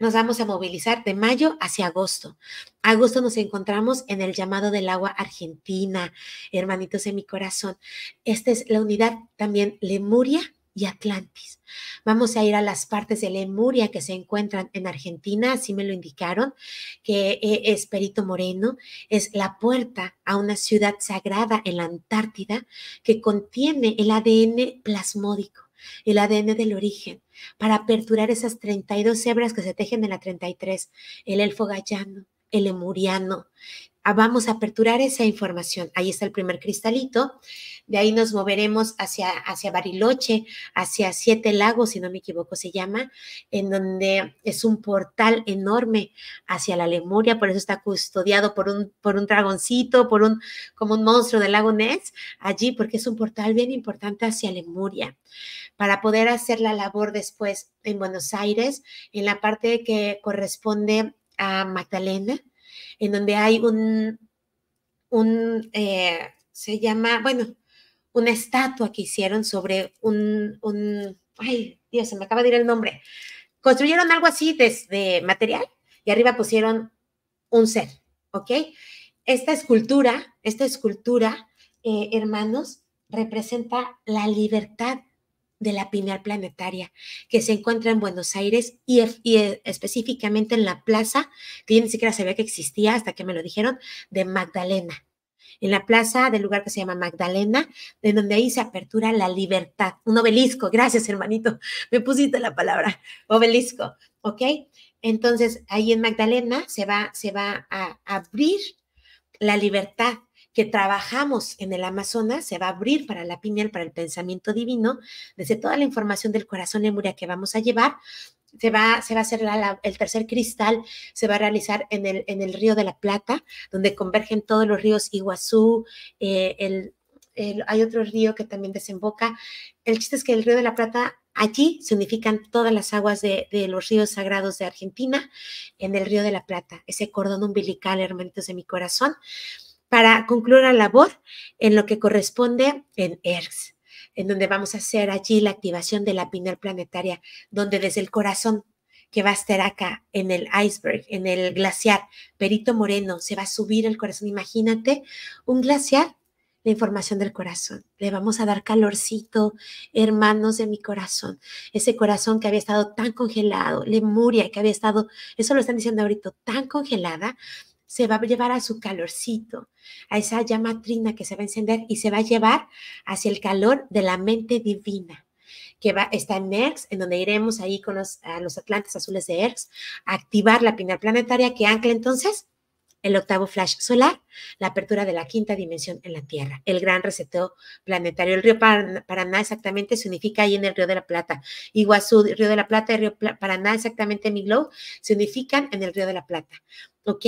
nos vamos a movilizar de mayo hacia agosto. Agosto nos encontramos en el llamado del agua argentina, hermanitos de mi corazón. Esta es la unidad también Lemuria y Atlantis. Vamos a ir a las partes de Lemuria que se encuentran en Argentina, así me lo indicaron, que eh, es Perito Moreno, es la puerta a una ciudad sagrada en la Antártida que contiene el ADN plasmódico el ADN del origen, para aperturar esas 32 hebras que se tejen en la 33, el elfo gallano, el emuriano, Ah, vamos a aperturar esa información. Ahí está el primer cristalito. De ahí nos moveremos hacia, hacia Bariloche, hacia Siete Lagos, si no me equivoco se llama, en donde es un portal enorme hacia la Lemuria, por eso está custodiado por un, por un dragoncito, por un, como un monstruo del lago Ness, allí, porque es un portal bien importante hacia Lemuria, para poder hacer la labor después en Buenos Aires, en la parte que corresponde a Magdalena, en donde hay un, un eh, se llama, bueno, una estatua que hicieron sobre un, ay, Dios, se me acaba de ir el nombre. Construyeron algo así desde de material y arriba pusieron un ser, ¿ok? Esta escultura, esta escultura, eh, hermanos, representa la libertad de la Pineal Planetaria, que se encuentra en Buenos Aires y, e, e, específicamente en la plaza, que yo ni siquiera sabía que existía hasta que me lo dijeron, de Magdalena en la plaza del lugar que se llama Magdalena, de donde ahí se apertura la libertad, un obelisco, gracias hermanito, me pusiste la palabra, obelisco, ¿ok? Entonces ahí en Magdalena se va, se va a abrir la libertad que trabajamos en el Amazonas, se va a abrir para la piñal, para el pensamiento divino, desde toda la información del corazón Lemuria que vamos a llevar. Se va, se va a hacer el tercer cristal, se va a realizar en el, en el Río de la Plata, donde convergen todos los ríos Iguazú, eh, el, hay otro río que también desemboca. El chiste es que el Río de la Plata Allí se unifican todas las aguas de, de, los ríos sagrados de Argentina en el Río de la Plata, ese cordón umbilical, hermanitos de mi corazón para concluir la labor en lo que corresponde en ERGS, en donde vamos a hacer allí la activación de la pineal planetaria, donde desde el corazón que va a estar acá en el iceberg, en el glaciar, Perito Moreno, se va a subir el corazón. Imagínate un glaciar, la información del corazón. Le vamos a dar calorcito, hermanos de mi corazón. Ese corazón que había estado tan congelado, Lemuria, que había estado, eso lo están diciendo ahorita, tan congelada, se va a llevar a su calorcito, a esa llama trina que se va a encender y se va a llevar hacia el calor de la mente divina que va, está en ERX, en donde iremos ahí con los, Atlantes Azules de ERX, activar la pineal planetaria que ancla entonces el octavo flash solar, la apertura de la quinta dimensión en la Tierra, el gran receteo planetario. El río Paraná exactamente se unifica ahí en el río de la Plata. Iguazú, río de la Plata y río Paraná exactamente mi se unifican en el río de la Plata. ¿Ok?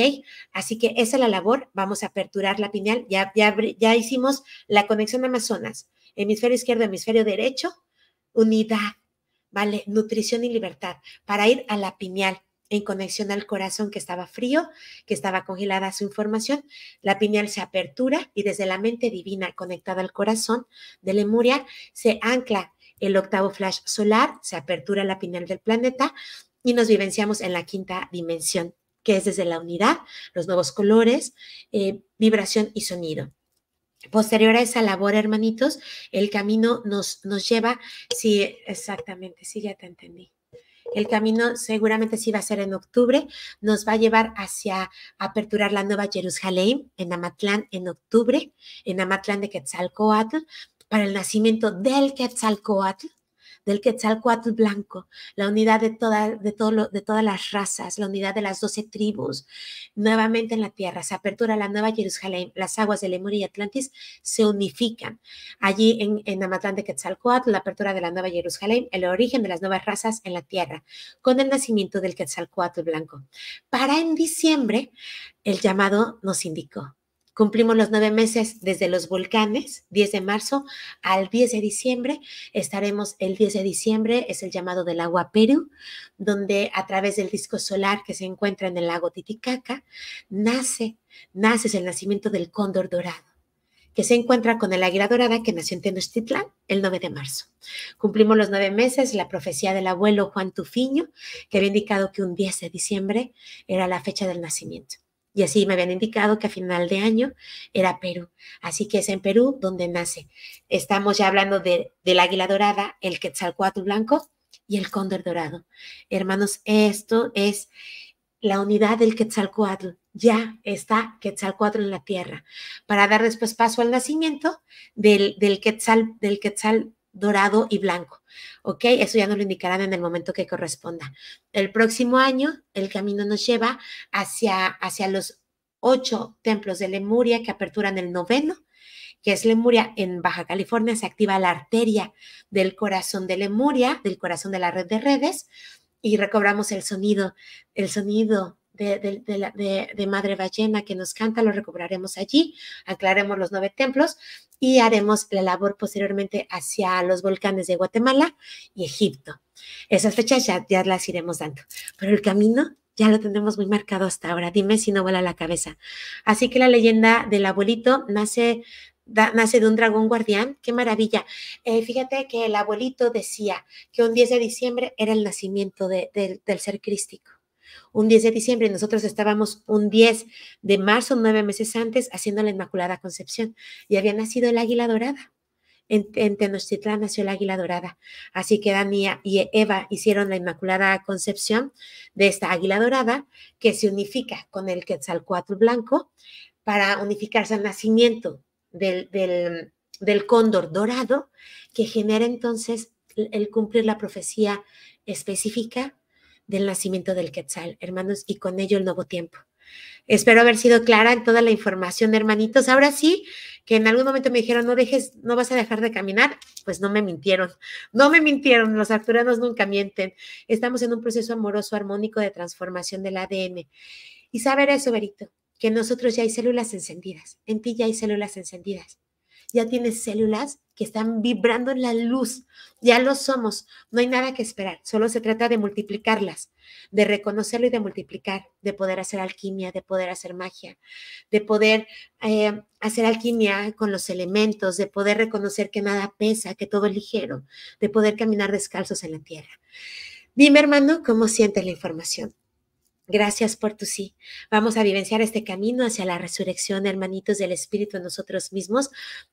Así que esa es la labor. Vamos a aperturar la pineal. Ya, ya, hicimos la conexión Amazonas. Hemisferio izquierdo, hemisferio derecho. Unidad, ¿vale? Nutrición y libertad para ir a la pineal en conexión al corazón que estaba frío, que estaba congelada su información. La pineal se apertura y desde la mente divina conectada al corazón de Lemuria se ancla el octavo flash solar, se apertura la pineal del planeta y nos vivenciamos en la quinta dimensión, que es desde la unidad, los nuevos colores, eh, vibración y sonido. Posterior a esa labor, hermanitos, el camino nos, nos lleva, sí, exactamente, sí, ya te entendí. El camino seguramente sí va a ser en octubre. Nos va a llevar hacia aperturar la nueva Jerusalén en Amatlán en octubre, en Amatlán de Quetzalcoatl, para el nacimiento del Quetzalcoatl, del Quetzalcoatl blanco, la unidad de, de, de todas las razas, la unidad de las doce tribus. Nuevamente en la tierra se apertura la Nueva Jerusalén, las aguas de Lemuria y Atlantis se unifican. Allí en, en Amatlán de Quetzalcoatl, la apertura de la Nueva Jerusalén, el origen de las nuevas razas en la tierra, con el nacimiento del Quetzalcoatl blanco. Para en diciembre, el llamado nos indicó Cumplimos los nueve meses desde los volcanes, 10 de marzo al 10 de diciembre. Estaremos el 10 de diciembre, es el llamado del agua Perú, donde a través del disco solar que se encuentra en el lago Titicaca, nace, nace es el nacimiento del cóndor dorado que se encuentra con el águila dorada que nació en Tenochtitlán el 9 de marzo. Cumplimos los nueve meses la profecía del abuelo Juan Tufiño, que había indicado que un 10 de diciembre era la fecha del nacimiento. Y así me habían indicado que a final de año era Perú. Así que es en Perú donde nace. Estamos ya hablando del águila dorada, el quetzalcoatl blanco y el cóndor dorado. Hermanos, esto es la unidad del quetzalcoatl. Ya está quetzalcoatl en la tierra. Para dar después paso al nacimiento del, del quetzal, del quetzal dorado y blanco. ¿Ok? Eso ya nos lo indicarán en el momento que corresponda. El próximo año, el camino nos lleva hacia, hacia los ocho templos de Lemuria que aperturan el noveno, que es Lemuria en Baja California. Se activa la arteria del corazón de Lemuria, del corazón de la red de redes, y recobramos el sonido, el sonido de, Madre Ballena que nos canta, lo recobraremos allí, aclaremos los nueve templos y haremos la labor posteriormente hacia los volcanes de Guatemala y Egipto. Esas fechas ya, ya las iremos dando, pero el camino ya lo tenemos muy marcado hasta ahora. Dime si no vuela la cabeza. Así que la leyenda del abuelito nace, nace de un dragón guardián. ¡Qué maravilla! Eh, fíjate que el abuelito decía que un 10 de diciembre era el nacimiento del ser crístico un 10 de diciembre, nosotros estábamos un 10 de marzo, nueve meses antes, haciendo la Inmaculada Concepción y había nacido el Águila Dorada. En, Tenochtitlán nació el águila dorada. Así que Danía y Eva hicieron la Inmaculada Concepción de esta águila dorada que se unifica con el Quetzalcoatl blanco para unificarse al nacimiento del, del, del cóndor dorado que genera entonces el cumplir la profecía específica del nacimiento del Quetzal, hermanos, y con ello el nuevo tiempo. Espero haber sido clara en toda la información, hermanitos. Ahora sí, que en algún momento me dijeron, no dejes, no vas a dejar de caminar, pues no me mintieron, no me mintieron, los arturanos nunca mienten. Estamos en un proceso amoroso, armónico de transformación del ADN. Y saber eso, Verito, que nosotros ya hay células encendidas, en ti ya hay células encendidas ya tienes células que están vibrando en la luz. Ya lo somos. No hay nada que esperar. Solo se trata de multiplicarlas, de reconocerlo y de multiplicar, de poder hacer alquimia, de poder hacer magia, de poder eh, hacer alquimia con los elementos, de poder reconocer que nada pesa, que todo es ligero, de poder caminar descalzos en la tierra. Dime, hermano, ¿cómo sientes la información? Gracias por tu sí. Vamos a vivenciar este camino hacia la resurrección, hermanitos del Espíritu en nosotros mismos.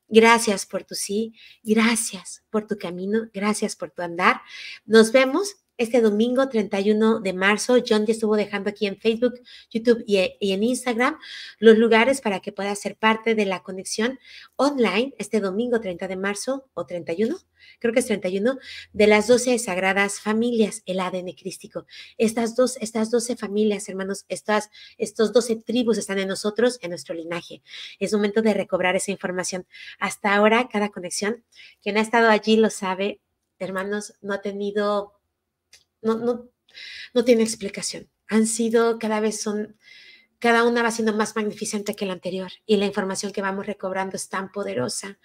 Gracias por tu sí. Gracias por tu camino. Gracias por tu andar. Nos vemos este domingo 31 de marzo, John ya estuvo dejando aquí en Facebook, YouTube y, eh, en Instagram los lugares para que puedas ser parte de la conexión online este domingo 30 de marzo o 31 creo que es 31, de las 12 sagradas familias, el ADN crístico. Estas, dos, estas 12 familias, hermanos, estas, estos 12 tribus están en nosotros, en nuestro linaje. Es momento de recobrar esa información. Hasta ahora, cada conexión, quien ha estado allí lo sabe, hermanos, no ha tenido no, no, no tiene explicación. Han sido, cada vez son cada una va siendo más magnificente que la anterior y la información que vamos recobrando es tan poderosa,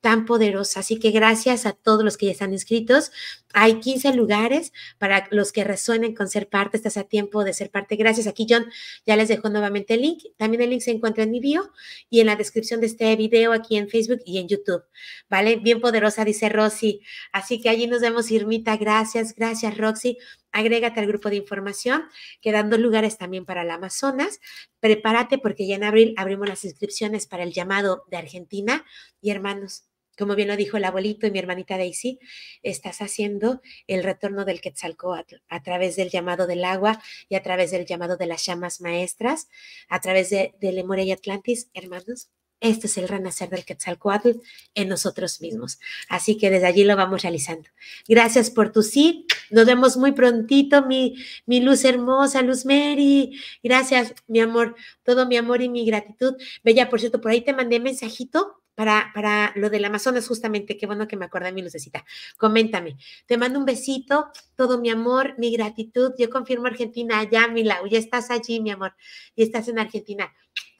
tan poderosa. Así que gracias a todos los que ya están inscritos. Hay 15 lugares para los que resuenen con ser parte. Estás a tiempo de ser parte. Gracias. Aquí John ya les dejó nuevamente el link. También el link se encuentra en mi bio y en la descripción de este video aquí en Facebook y en YouTube. ¿Vale? Bien poderosa, dice Rosy. Así que allí nos vemos, Irmita. Gracias, gracias, Roxy. Agrégate al grupo de información, quedando lugares también para el Amazonas. Prepárate porque ya en abril abrimos las inscripciones para el llamado de Argentina. Y hermanos, como bien lo dijo el abuelito y mi hermanita Daisy, estás haciendo el retorno del Quetzalcoatl a través del llamado del agua y a través del llamado de las llamas maestras, a través de, de Lemuria y Atlantis. Hermanos, este es el renacer del Quetzalcoatl en nosotros mismos. Así que desde allí lo vamos realizando. Gracias por tu sí. Nos vemos muy prontito, mi, mi luz hermosa, Luz Mary. Gracias, mi amor, todo mi amor y mi gratitud. Bella, por cierto, por ahí te mandé mensajito para, para, lo del Amazonas, justamente, qué bueno que me acordé mi lucecita. Coméntame. Te mando un besito, todo mi amor, mi gratitud. Yo confirmo Argentina, ya, Milau, ya estás allí, mi amor, y estás en Argentina.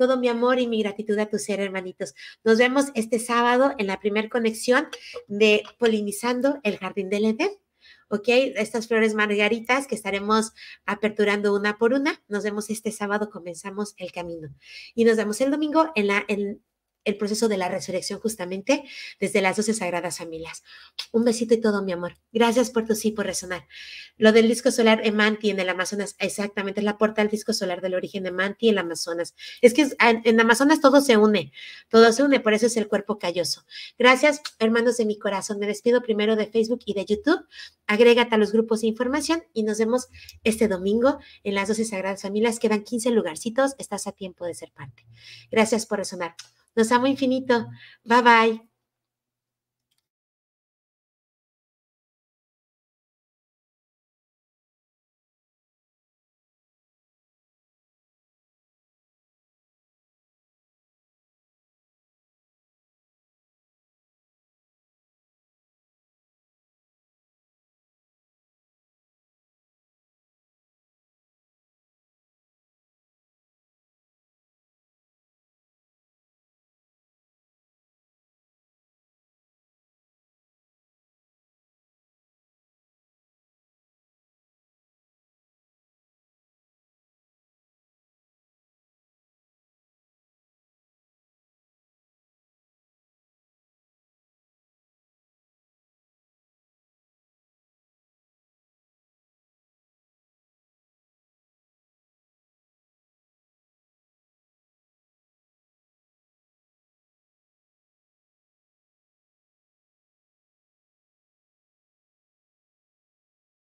Todo mi amor y mi gratitud a tu ser, hermanitos. Nos vemos este sábado en la primer conexión de Polinizando el Jardín del Edén. ¿ok? Estas flores margaritas que estaremos aperturando una por una. Nos vemos este sábado, comenzamos el camino. Y nos vemos el domingo en la, en, el proceso de la resurrección justamente desde las 12 Sagradas Familias. Un besito y todo, mi amor. Gracias por tu sí, por resonar. Lo del disco solar en Manti, en el Amazonas, exactamente, es la puerta del disco solar del origen de Manti en el Amazonas. Es que en Amazonas todo se une, todo se une, por eso es el cuerpo calloso. Gracias, hermanos de mi corazón. Me despido primero de Facebook y de YouTube. Agrégate a los grupos de información y nos vemos este domingo en las 12 Sagradas Familias. Quedan 15 lugarcitos, estás a tiempo de ser parte. Gracias por resonar. Nos amo infinito. Bye bye.